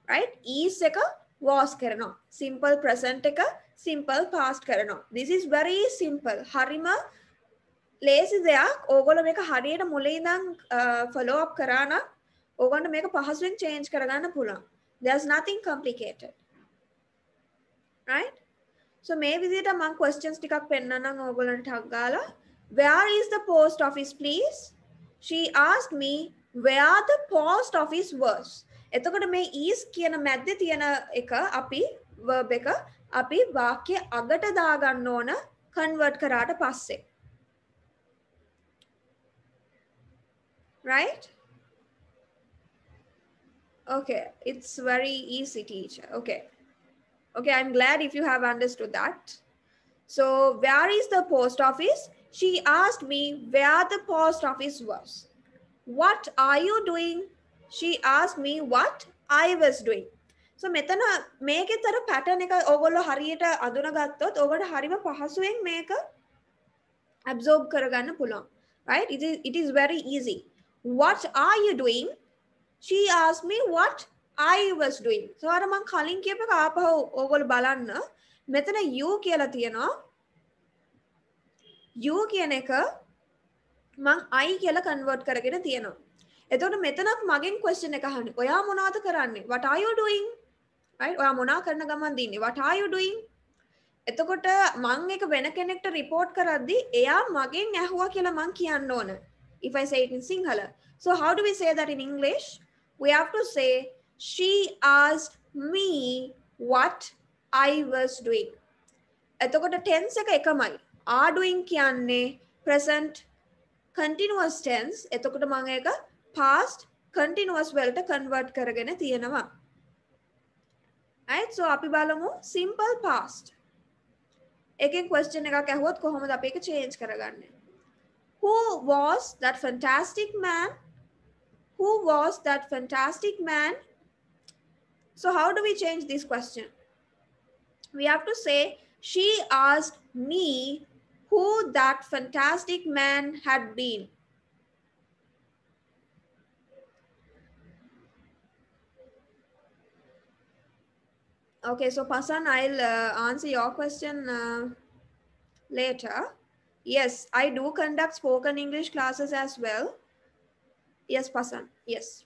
Right? is එක was කරනවා. simple present එක simple past කරනවා. This is very simple. හරිම ලේසි දෙයක් ඕගොල මේක හරියට මුලේදං ෆලෝ අප් කරාන ඕගොන්න මේක පහසුවෙන් චේන්ජ් කරගන්න පුළන් there's nothing complicated right so මේ විදිහට මම questions ටිකක් පෙන්නන්නම් ඕගොල්ලන්ට ටක් ගාලා where is the post office please she asked me where the post office was එතකොට මේ is කියන මැද්දේ තියෙන එක අපි verb එක අපි වාක්‍ය අගට දාගන්න ඕන convert කරාට පස්සේ right? Okay, it's very easy teacher. Okay. Okay, I'm glad if you have understood that. So where is the post office? She asked me where the post office was. What are you doing? She asked me what I was doing. So so මෙතන මේකෙ තර පැටන එක ඔගොල්ලො හරියට අඳුනගත්තොත් ඔබට හරිම පහසුවෙන් මේක absorb කරගන්න පුළුවන් right it is, it is very easy what are you doing? She asked me what I was doing. So අර මං කලින් කියප එක ආපහු ඕගොල්ලෝ බලන්න. මෙතන you කියලා තියෙනවා. you කියන එක මං I කියලා convert කරගෙන තියෙනවා. එතකොට මෙතනත් මගෙන් question එක අහන්නේ. ඔයා මොනවද කරන්නේ? what are you doing? right? ඔයා මොනා කරන ගමන් දින්නේ? what are you doing? එතකොට මං එක වෙන කෙනෙක්ට report කරද්දී එයා මගෙන් ඇහුවා කියලා මං කියන්න ඕනේ. if I say it in Singhala. So how do we say that in English? We have to say, she asked me what I was doing. එතකොට tense එක එකමයි. are doing kyanne present continuous tense. එතකොට මම past continuous well to convert karagane තියෙනවා. right so අපි බලමු simple past. එකෙන් question එකක් ඇහුවොත් කොහොමද අපි ඒක change karagane. Who was that fantastic man? Who was that fantastic man? So how do we change this question? We have to say, she asked me who that fantastic man had been. Okay, so Pasan, I'll uh, answer your question uh, later. Yes, I do conduct spoken English classes as well. Yes, Pasan. Yes.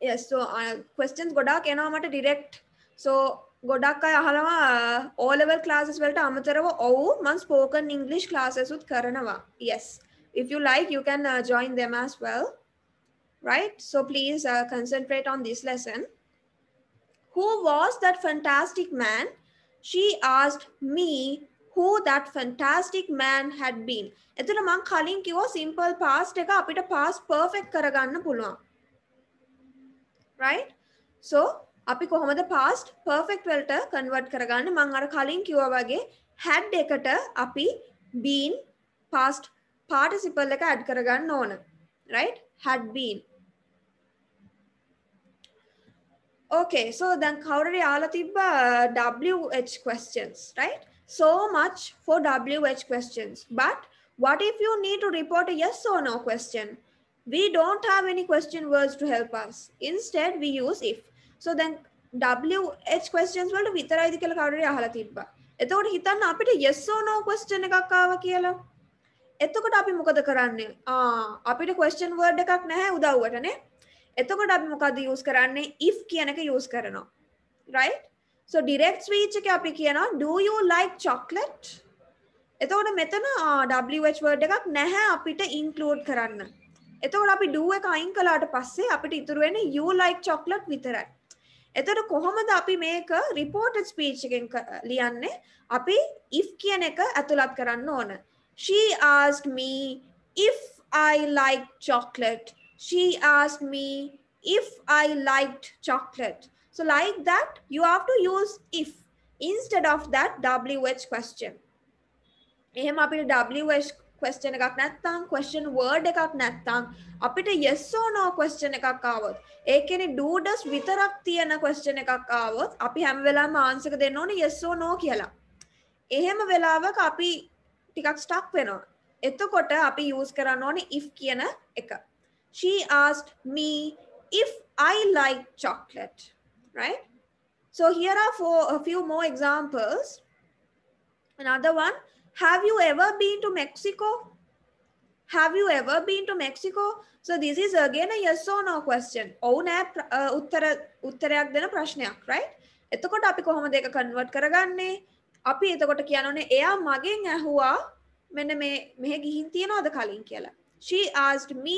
Yes, so uh, questions I am මට direct. So ගොඩක් අය අහනවා uh, O level classes amatera අමතරව ඔව් man spoken English classes with karanava. Yes. If you like you can uh, join them as well. Right? So please uh, concentrate on this lesson. Who was that fantastic man? She asked me who that fantastic man had been. එතකොට මං කලින් කිව්වා simple past එක අපිට past perfect කරගන්න පුළුවන්. right? so අපි කොහොමද past perfect වලට convert කරගන්නේ? මං අර කලින් කිව්වා වගේ had එකට අපි been past participle එක add කරගන්න ඕන. right? had been. okay so දැන් කවුරුරි ආලා තිබ්බා WH questions right? So much for WH questions. But what if you need to report a yes or no question? We don't have any question words to help us. Instead, we use if. So then WH questions වලට විතරයිද කියලා කවුරුරි අහලා තිබ්බා. එතකොට හිතන්න අපිට yes or no question එකක් ආවා කියලා. එතකොට අපි මොකද කරන්නේ? ආ අපිට question word එකක් නැහැ උදව්වටනේ. එතකොට අපි මොකද use කරන්නේ? if කියන එක use කරනවා. right? So direct speech එක අපි කියනවා do you like chocolate? එතකොට මෙතන WH word එකක් නැහැ අපිට include කරන්න. එතකොට අපි do එක අයින් කළාට පස්සේ අපිට ඉතුරු වෙන්නේ you like chocolate විතරයි. එතකොට කොහොමද අපි මේක reported speech එකෙන් ලියන්නේ? අපි if කියන එක ඇතුළත් කරන්න ඕන. She asked me if I like chocolate. She asked me if I liked chocolate. So like that, you have to use if instead of that WH question. එහෙම අපිට WH question එකක් නැත්නම් question word එකක් නැත්නම් අපිට yes or no question එකක් ආවොත් ඒ කියන්නේ do does විතරක් තියෙන question එකක් ආවොත් අපි හැම වෙලාවෙම answer එක දෙන්න ඕනේ yes or no කියලා. එහෙම වෙලාවක අපි ටිකක් stuck වෙනවා. එතකොට අපි use කරන්න ඕනේ if කියන එක. She asked me if I like chocolate right? So here are four, a few more examples. Another one, have you ever been to Mexico? Have you ever been to Mexico? So this is again a yes or no question. ඔවුන උත්තර උත්තරයක් දෙන ප්‍රශ්නයක් right? එතකොට අපි කොහොමද ඒක convert කරගන්නේ? අපි එතකොට කියනෝනේ එයා මගෙන් ඇහුවා මෙන්න මේ මෙහෙ ගිහින් තියනවද කලින් කියලා. She asked me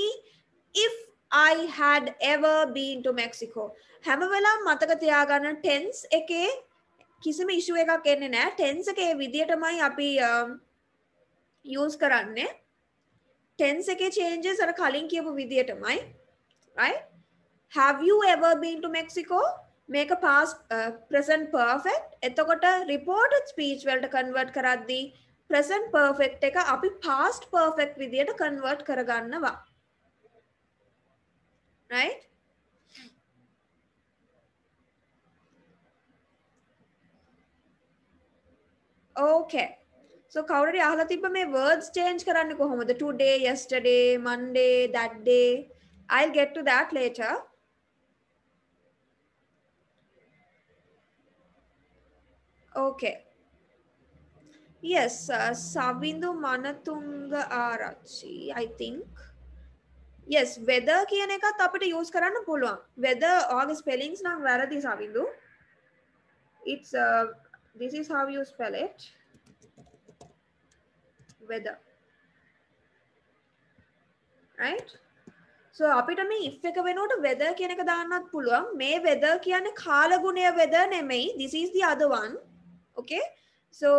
if I had ever been to Mexico. හැම වෙලාවෙම මතක තියාගන්න tense එකේ කිසිම issue එකක් එන්නේ නැහැ. tense එකේ විදියටමයි අපි um, use කරන්නේ. tense එකේ changes අර කලින් කියපු විදියටමයි. right? Have you ever been to Mexico? මේක past uh, present perfect. එතකොට reported speech වලට convert කරද්දී present perfect එක අපි past perfect විදියට convert කරගන්නවා. right? Okay. So කවුරුරි අහලා තිබ්බ change words change කරන්නේ කොහොමද? Today, yesterday, Monday, that day. I'll get to that later. Okay. Yes, uh, Savindu Manatunga Arachi, I think yes whether කියන එකත් අපිට use කරන්න පුළුවන් whether ආගේ spellings නම් වැරදි සවිඳු it's uh, this is how you spell it Weather, right so අපිට මේ if එක වෙනුවට weather කියන එක දාන්නත් පුළුවන් මේ whether කියන්නේ කාලගුණය weather නෙමෙයි this is the other one okay so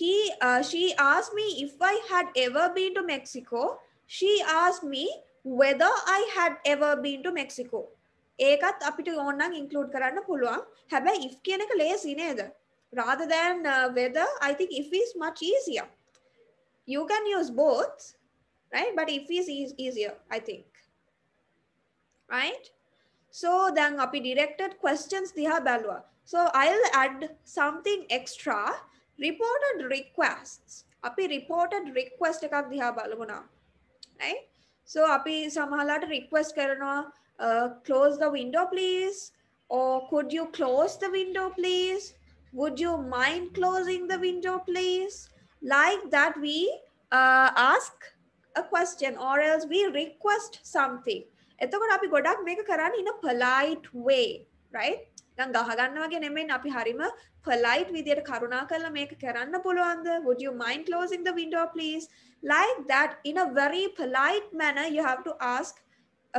he uh, she asked me if i had ever been to mexico she asked me whether I had ever been to Mexico. ඒකත් අපිට ඕන්නම් include කරන්න පුළුවන් හැබැයි if කියන එක ලේසි නේද rather than uh, whether I think if is much easier. You can use both, right? But if is e easier, I think, right? So then api directed questions diha balwa. So I'll add something extra. Reported requests. Api reported request ekak diha balwa na, right? So අපි සමහරලාට request karana uh, close the window please or could you close the window please? Would you mind closing the window please? Like that we uh, ask a question or else we request something. එතකොට අපි make a කරන්නේ in a polite way, right? දැන් ගහගන්න වගේ නෙමෙයි අපි හරිම polite විදියට කරුණා කරලා මේක කරන්න පුළුවන්ද would you mind closing the window please like that in a very polite manner you have to ask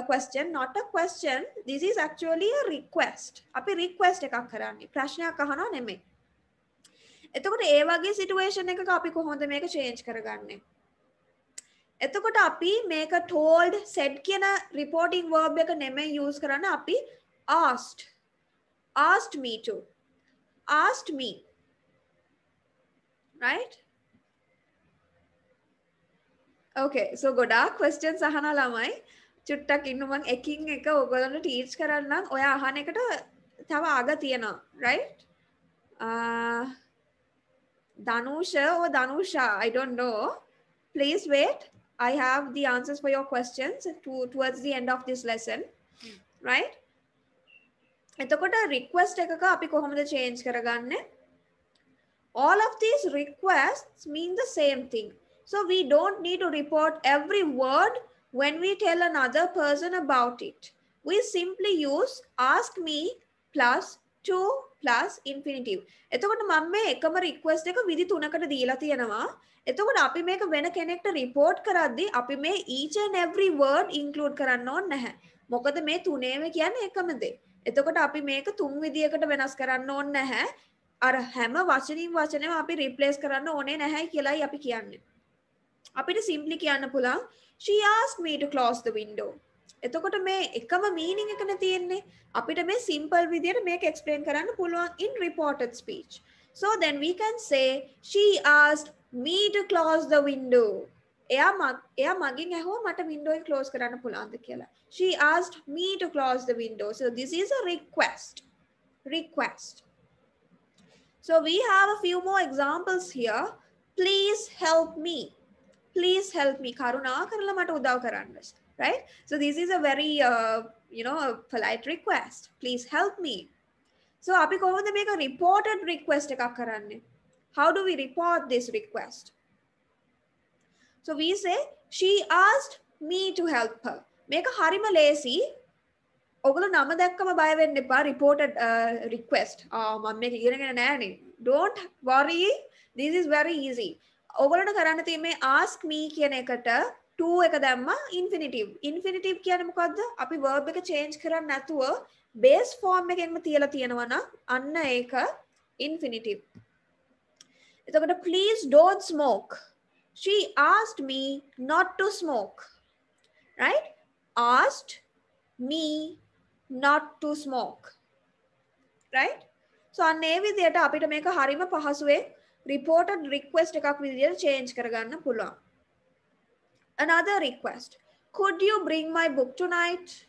a question not a question this is actually a request අපි request එකක් කරන්නේ ප්‍රශ්නයක් අහනවා නෙමෙයි එතකොට ඒ වගේ සිටුවේෂන් එකක අපි කොහොමද මේක චේන්ජ් කරගන්නේ එතකොට අපි මේක ටෝල්ඩ් සෙඩ් කියන රිපෝටිං වර්බ් එක නෙමෙයි යූස් කරන්න අපි ආස්ට් asked me to asked me right okay so goda questions ahana lamai chuttak innum man ekking ekka ogolanna teach karanna oya ahana ekata thawa aga tiyena right uh, danusha or oh danusha i don't know please wait i have the answers for your questions towards the end of this lesson hmm. right එතකොට request එකක අපි කොහොමද change කරගන්න all of these requests mean the same thing so we don't need to report every word when we tell another person about it we simply use ask me plus to plus infinitive එතකොට මම මේ එකම request එක විදි තුනකට දීලා තියෙනවා එතකොට අපි මේක වෙන කෙනෙක්ට report කරද්දී අපි මේ each and every word include කරන්න ඕනේ නැහැ මොකද මේ තුනේම කියන්නේ එකම දේ එතකොට අපි මේක තුන් විදියකට වෙනස් කරන්න ඕනේ නැහැ. අර හැම වචනින් වචනයම අපි රිප්ලේස් කරන්න ඕනේ නැහැ කියලායි අපි කියන්නේ. අපිට සිම්ප්ලි කියන්න පුළුවන් she asked me to close the window. එතකොට මේ එකම මීනින් එකන තියෙන්නේ. අපිට මේ සිම්පල් විදියට මේක එක්ස්ප්ලেইন කරන්න පුළුවන් in reported speech. So then we can say she asked me to close the window. එයා එයා මගෙන් I මට වින්ඩෝයි ක්ලෝස් කරන්න පුළන්ද කියලා she asked me to close the window so this is a request request so we have a few more examples here please help me please help me කරුණා කරලා මට උදව් කරන්න right so this is a very uh, you know a polite request please help me so අපි කොහොමද මේක reported request එකක් කරන්නේ how do we report this request So we say she asked me to help her. මේක හරිම ලේසි. ඔගොල්ලෝ නම දැක්කම බය වෙන්න එපා. reported uh, request. ආ මම මේක ඉගෙනගෙන නෑනේ. Don't worry. This is very easy. ඔගොල්ලන්ට කරන්න තියෙන්නේ ask me කියන එකට to එක දැම්ම infinitive. infinitive කියන්නේ මොකද්ද? අපි verb එක change කරන්නේ නැතුව base form එකෙන්ම තියලා තියෙනවා නම් අන්න ඒක infinitive. එතකොට please don't smoke she asked me not to smoke, right? Asked me not to smoke, right? So අන්නේ විදියට අපිට මේක හරිම පහසුවෙන් reported request එකක් විදියට change Another request. Could you bring my book tonight?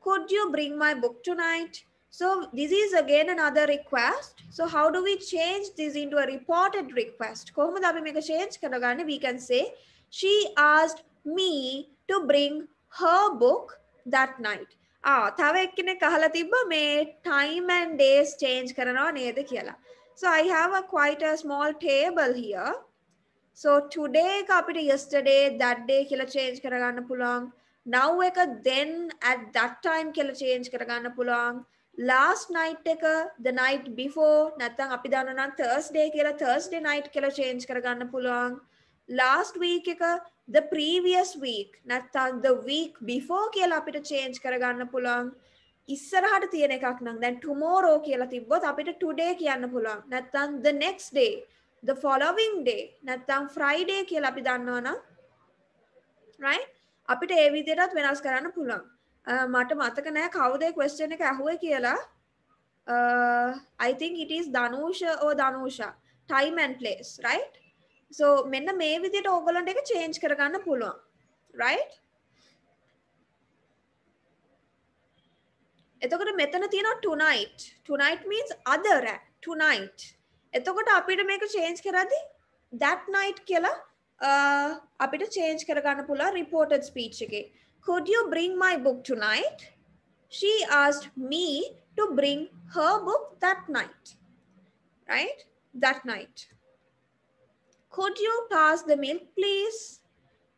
Could you bring my book tonight? So this is again another request. So how do we change this into a reported request? කොහොමද change We can say she asked me to bring her book that night. Ah, තව එක්කෙනෙක් අහලා තිබ්බා time and days change කරනවා නේද කියලා. So I have a quite a small table here. So today එක yesterday that day කියලා change කරගන්න පුළුවන්. Now එක then at that time කියලා change කරගන්න පුළුවන්. last night එක the night before නැත්නම් අපි දන්නවා නම් Thursday කියලා Thursday night කියලා change කරගන්න පුළුවන්. last week එක the previous week නැත්නම් the week before කියලා අපිට change කරගන්න පුළුවන්. ඉස්සරහට තියෙන එකක් නම් දැන් tomorrow කියලා තිබ්බොත් අපිට today කියන්න පුළුවන්. නැත්නම් the next day, the following day නැත්නම් Friday කියලා අපි දන්නවනම් right අපිට ඒ විදිහටත් වෙනස් කරන්න පුළුවන්. මට මතක නෑ කවුදේ ක්වස්ටන එක ඇහුව කියලා අයිතින් ඉටස් ධනූෂ ඕ ධනූෂා ටයිමන් ලේස් රයි් සෝ මෙන්න මේ විදිට ඕගොලන්ට එක චේන්ජ් කරගන්න පුළුවන් රයි් එතකට මෙතන තියෙන ටනයි් ටනයි් මීන්ස් අදර ටනයි් එතකොට අපිට මේක චේන්ජ් කරදි දැට් නයිට් කියලා අපිට චේන්ජ් කරගන්න පුලා රිපෝටඩ් ස්පීච්චගේ could you bring my book tonight? She asked me to bring her book that night, right? That night. Could you pass the milk, please?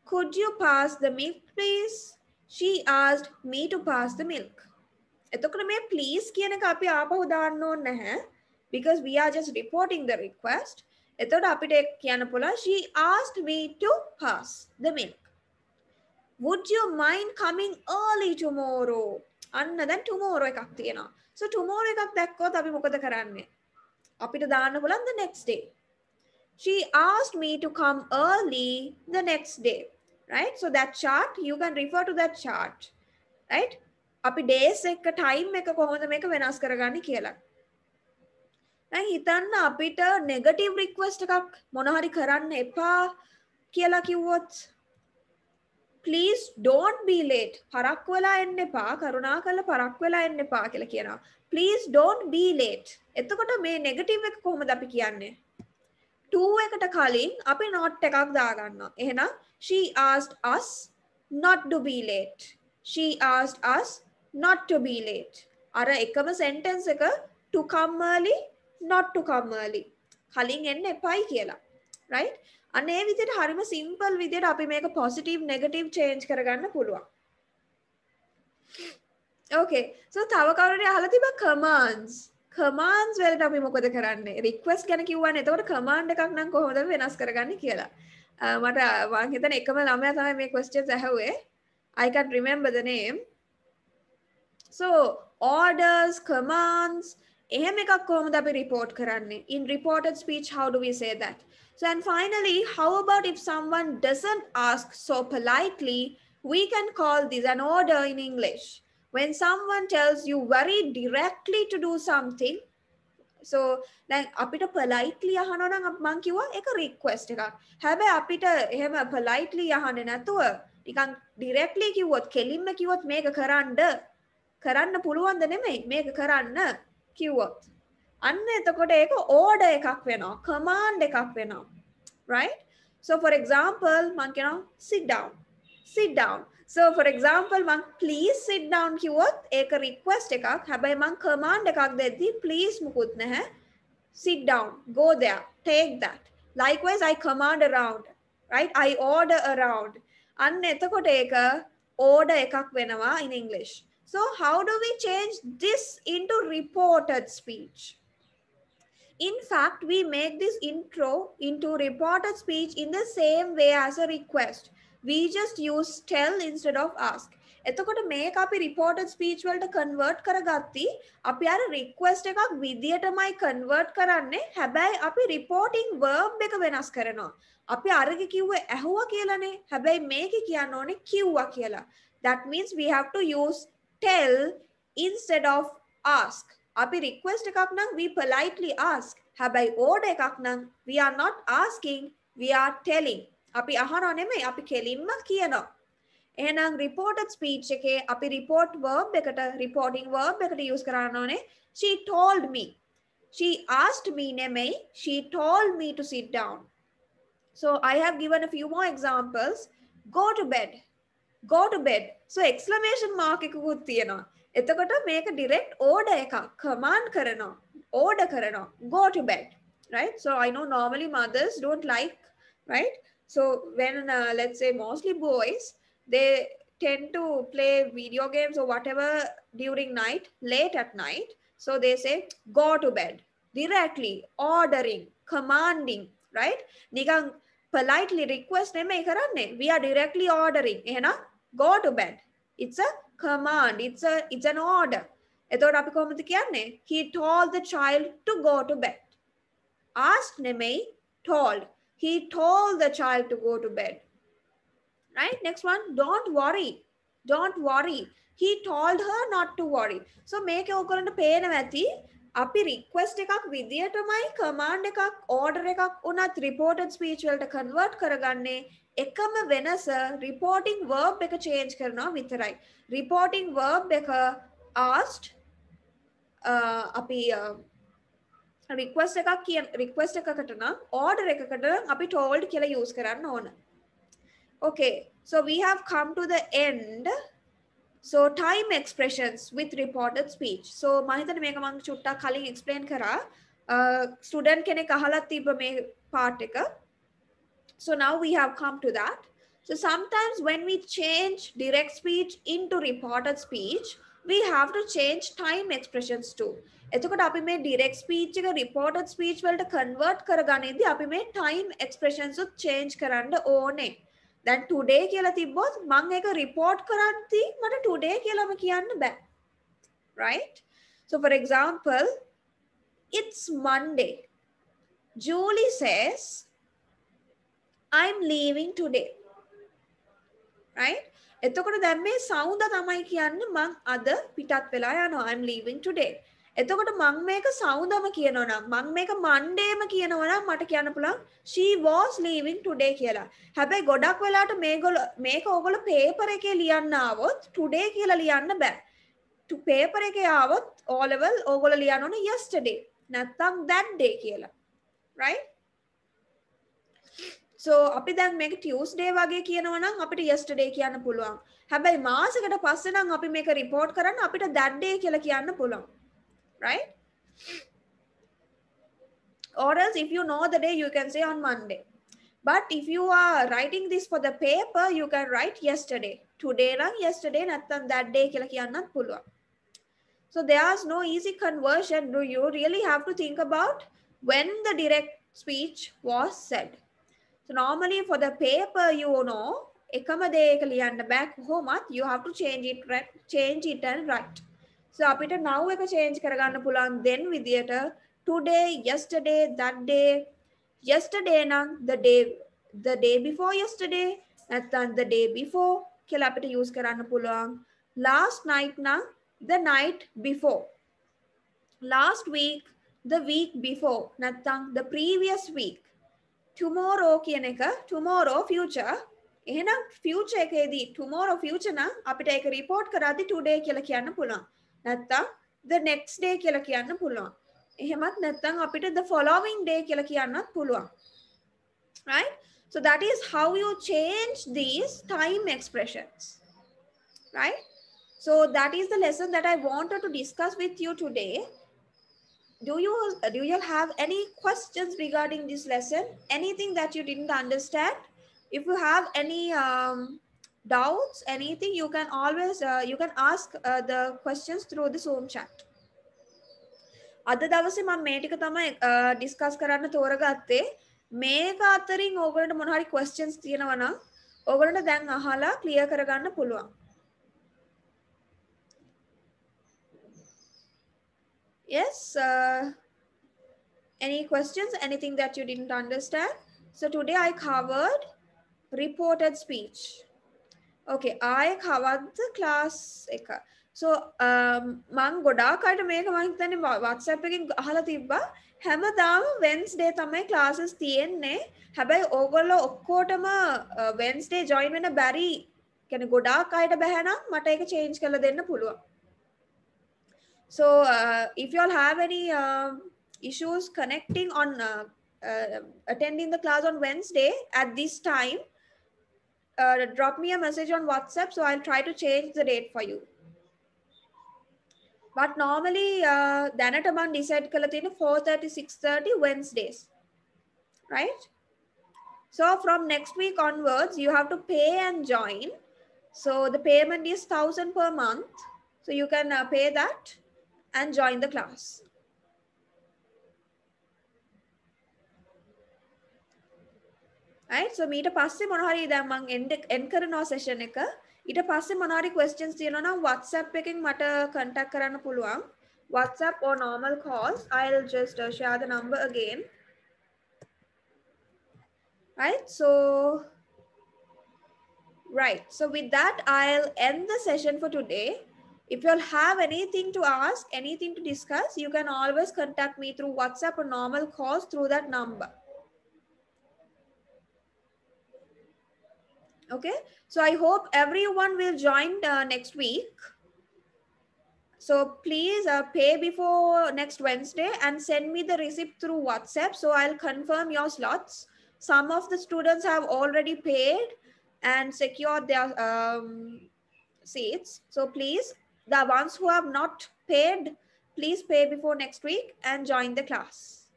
Could you pass the milk, please? She asked me to pass the milk. එතකොට මේ please කියන because we are just reporting the request. එතකොට අපිට කියන්න පුළුවන් she asked me to pass the milk would you mind coming early tomorrow අන්න දැන් tomorrow එකක් තියෙනවා so tomorrow එකක් දැක්කොත් අපි මොකද කරන්නේ අපිට දාන්න බලන්න the next day she asked me to come early the next day right so that chart you can refer to that chart right අපි days එක time එක කොහොමද මේක වෙනස් කරගන්නේ කියලා දැන් හිතන්න අපිට negative request එකක් මොන හරි කරන්න එපා කියලා කිව්වොත් please don't be late පරක් වෙලා එන්න එපා කරුණාකරලා පරක් වෙලා එන්න එපා කියලා කියනවා please don't be late එතකොට මේ negative එක කොහොමද අපි කියන්නේ to එකට කලින් අපි not එකක් දාගන්නවා එහෙනම් she asked us not to be late she asked us not to be late අර එකම sentence එක to come early not to come early කලින් එන්න එපයි කියලා right අනේ විදිහට හරිම සිම්පල් විදිහට අපි මේක පොසිටිව් නෙගටිව් චේන්ජ් කරගන්න පුළුවන්. ඕකේ. සෝ තව කවුරුරි අහලා තිබ්බා commands. commands වලට අපි මොකද කරන්නේ? request ගැන කිව්වනේ. එතකොට command එකක් නම් කොහොමද වෙනස් කරගන්නේ කියලා. මට මං හිතන එකම ළමයා තමයි මේ questions ඇහුවේ. I can remember the name. So orders, commands එහෙම එකක් කොහොමද අපි report කරන්නේ? In reported speech how do we say that? So, and finally, how about if someone doesn't ask so politely, we can call this an order in English. When someone tells you very directly to do something, so then apita politely ahano nang mang kiwa eka request ekak haba apita ehema politely yahanne nathuwa nikan directly kiwoth kelimma kiwoth meka karanda karanna puluwanda nemei meka na kiwoth අන්න එතකොට ඒක ඕඩ එකක් වෙනවා command එකක් වෙනවා right so for example මං කියනවා sit down sit down so for example man please sit down කිව්වොත් ඒක request එකක් හැබැයි මං command එකක් දෙද්දී please මුකුත් නැහැ sit down go there take that likewise i command around right i order around අන්න එතකොට ඒක order එකක් වෙනවා in english so how do we change this into reported speech in fact, we make this intro into reported speech in the same way as a request. We just use tell instead of ask. එතකොට මේක අපි reported speech වලට convert කරගatti අපි අර request එකක් විදියටමයි convert කරන්නේ හැබැයි අපි reporting verb එක වෙනස් කරනවා අපි අරග කිව්වේ ඇහුවා කියලානේ හැබැයි මේකේ කියන්න ඕනේ කිව්වා කියලා that means we have to use tell instead of ask අපි request එකක් නම් we politely ask. හැබැයි order එකක් නම් we are not asking, we are telling. අපි අහනවා නෙමෙයි අපි කෙලින්ම කියනවා. එහෙනම් reported speech එකේ අපි report verb එකට reporting verb එකට use කරන්න ඕනේ she told me. She asked me නෙමෙයි she told me to sit down. So I have given a few more examples. Go to bed. Go to bed. So exclamation mark එකකුත් තියෙනවා. එතකොට මේක direct ඕඩ එකක් command කරනවා ඕඩ කරනවා go to bed right so i know normally mothers don't like right so when uh, let's say mostly boys they tend to play video games or whatever during night late at night so they say go to bed directly ordering commanding right නිකන් politely request නෙමෙයි කරන්නේ we are directly ordering එහෙනම් go to bed it's a command. It's a it's an order. He told the child to go to bed. Asked නෙමෙයි told. He told the child to go to bed. Right? Next one. Don't worry. Don't worry. He told her not to worry. So මේක ඔයගොල්ලන්ට pain ඇති අපි request එකක් විදිටමයි command එකක් order එකක් උනත් රිපෝටඩ් ස්පීච්වල්ට convert කරගන්නේ එකම වෙනස රිපෝටිං වර්බ් එක චේන්ජ් කරනවා විතරයි. රිපෝටිං වර්බ් එක ආස්ට් uh, අපි රික්වස් uh, එකක් කිය රික්වස් එකකට නම් ඕඩර් එකකට අපි ටෝල්ඩ් කියලා යස් කරන්න ඕන. Okay, so we have come to the end So time expressions with reported speech. So මහිතන මේක mang chutta කලින් explain kara. Uh, student kene kahala tiba me part So now we have come to that. So sometimes when we change direct speech into reported speech, we have to change time expressions too. එතකොට අපි මේ direct speech එක reported speech වලට convert කරගන්නේදී අපි මේ time expressions උත් change කරන්න ඕනේ. දැන් today කියලා තිබ්බොත් මම ඒක report කරද්දී මට today කියලාම කියන්න බෑ. Right? So for example, it's Monday. Julie says I'm leaving today. Right? එතකොට දැන් මේ සවුන්ද තමයි කියන්නේ මං අද පිටත් වෙලා යනවා. I'm leaving today. එතකොට මං මේක සෞදම කියනවනම් මං මේක මණ්ඩේම කියනවනම් මට කියන්න පුළුවන් she was leaving today කියලා. හැබැයි ගොඩක් වෙලාට මේගොල්ලෝ මේක ඕගොල්ලෝ පේපර් එකේ ලියන්න આવොත් today කියලා ලියන්න බෑ. to paper එකේ આવොත් O level ඕගොල්ලෝ ලියන්න ඕනේ yesterday නැත්නම් that day කියලා. right? සෝ අපි දැන් මේක ටියස්ඩේ වගේ කියනවනම් අපිට යස්ටඩේ කියන්න පුළුවන් හැබැයි මාසකට පස්සෙනම් අපි මේක රිපෝට් කරන්න අපිට දැඩ්ඩේ කියලා කියන්න පුළුවන් right? Or else if you know the day, you can say on Monday. But if you are writing this for the paper, you can write yesterday. Today lang, yesterday, nattam that day kila kiyannat So there's no easy conversion. Do you really have to think about when the direct speech was said? So normally for the paper, you know, එකම දේ එක ලියන්න you have to change it change it and write So අපිට now එක change කරගන්න පුළුවන් then විදියට today, yesterday, that day. Yesterday නම් the day the day before yesterday නැත්නම් the day before කියලා අපිට use කරන්න පුළුවන්. Last night නම් the night before. Last week the week before නැත්නම් the previous week. Tomorrow කියන එක tomorrow future එහෙනම් future එකේදී tomorrow future නම් අපිට ඒක report කරාදී today කියලා කියන්න පුළුවන්. නැත්තම් the next day කියලා කියන්න පුළුවන්. එහෙමත් නැත්තම් අපිට the following day කියලා කියන්නත් පුළුවන්. Right? So that is how you change these time expressions. Right? So that is the lesson that I wanted to discuss with you today. Do you do you have any questions regarding this lesson? Anything that you didn't understand? If you have any um, doubts, anything, you can always, uh, you can ask uh, the questions through the Zoom chat. අද දවසේ මම මේ ටික තමයි discuss uh, කරන්න තෝරගත්තේ මේක අතරින් ඕගලන්ට මොන හරි questions තියෙනවා නම් ඕගලන්ට දැන් අහලා clear කරගන්න පුළුවන්. Yes, uh, any questions, anything that you didn't understand? So today I covered reported speech. ඕකේ ආය කවද්ද ක්ලාස් එක සෝ um, මං ගොඩාකට මේක මහිතන වත්සැප් එකින් අහලා තිබ්බා හැමදාම වෙන්ස්ඩේ තමයි ක්ලාසස් තියෙන්නේ හැබැයි ඕගොල්ලෝ ඔක්කෝටම uh, වෙන්ස්ඩේ ජොයින් වෙන බැරි කැන ගොඩාක් අයට බැහැනම් මට එක චේන්ජ් කළ දෙන්න පුළුවන් so uh, if you all have any uh, issues connecting on uh, uh, attending the class on wednesday at this time uh, drop me a message on WhatsApp. So I'll try to change the date for you. But normally, uh, decide Kalatina 4.30, 6.30 Wednesdays, right? So from next week onwards, you have to pay and join. So the payment is 1000 per month. So you can uh, pay that and join the class. so මීට පස්සේ මොනහරි දැන් මං end එන් කරනවා session එක ඊට පස්සේ මොනහරි questions තියෙනවා නම් WhatsApp එකෙන් මට contact කරන්න පුළුවන් WhatsApp or normal calls I'll just uh, share the number again right so right so with that I'll end the session for today if you'll have anything to ask anything to discuss you can always contact me through WhatsApp or normal calls through that number Okay. So I hope everyone will join uh, next week. So please uh, pay before next Wednesday and send me the receipt through WhatsApp. So I'll confirm your slots. Some of the students have already paid and secured their um, seats. So please, the ones who have not paid, please pay before next week and join the class.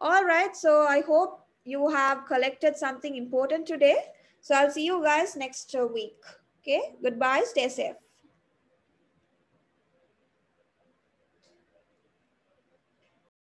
All right, so I hope you have collected something important today. So I'll see you guys next week. Okay. Goodbye. Stay safe.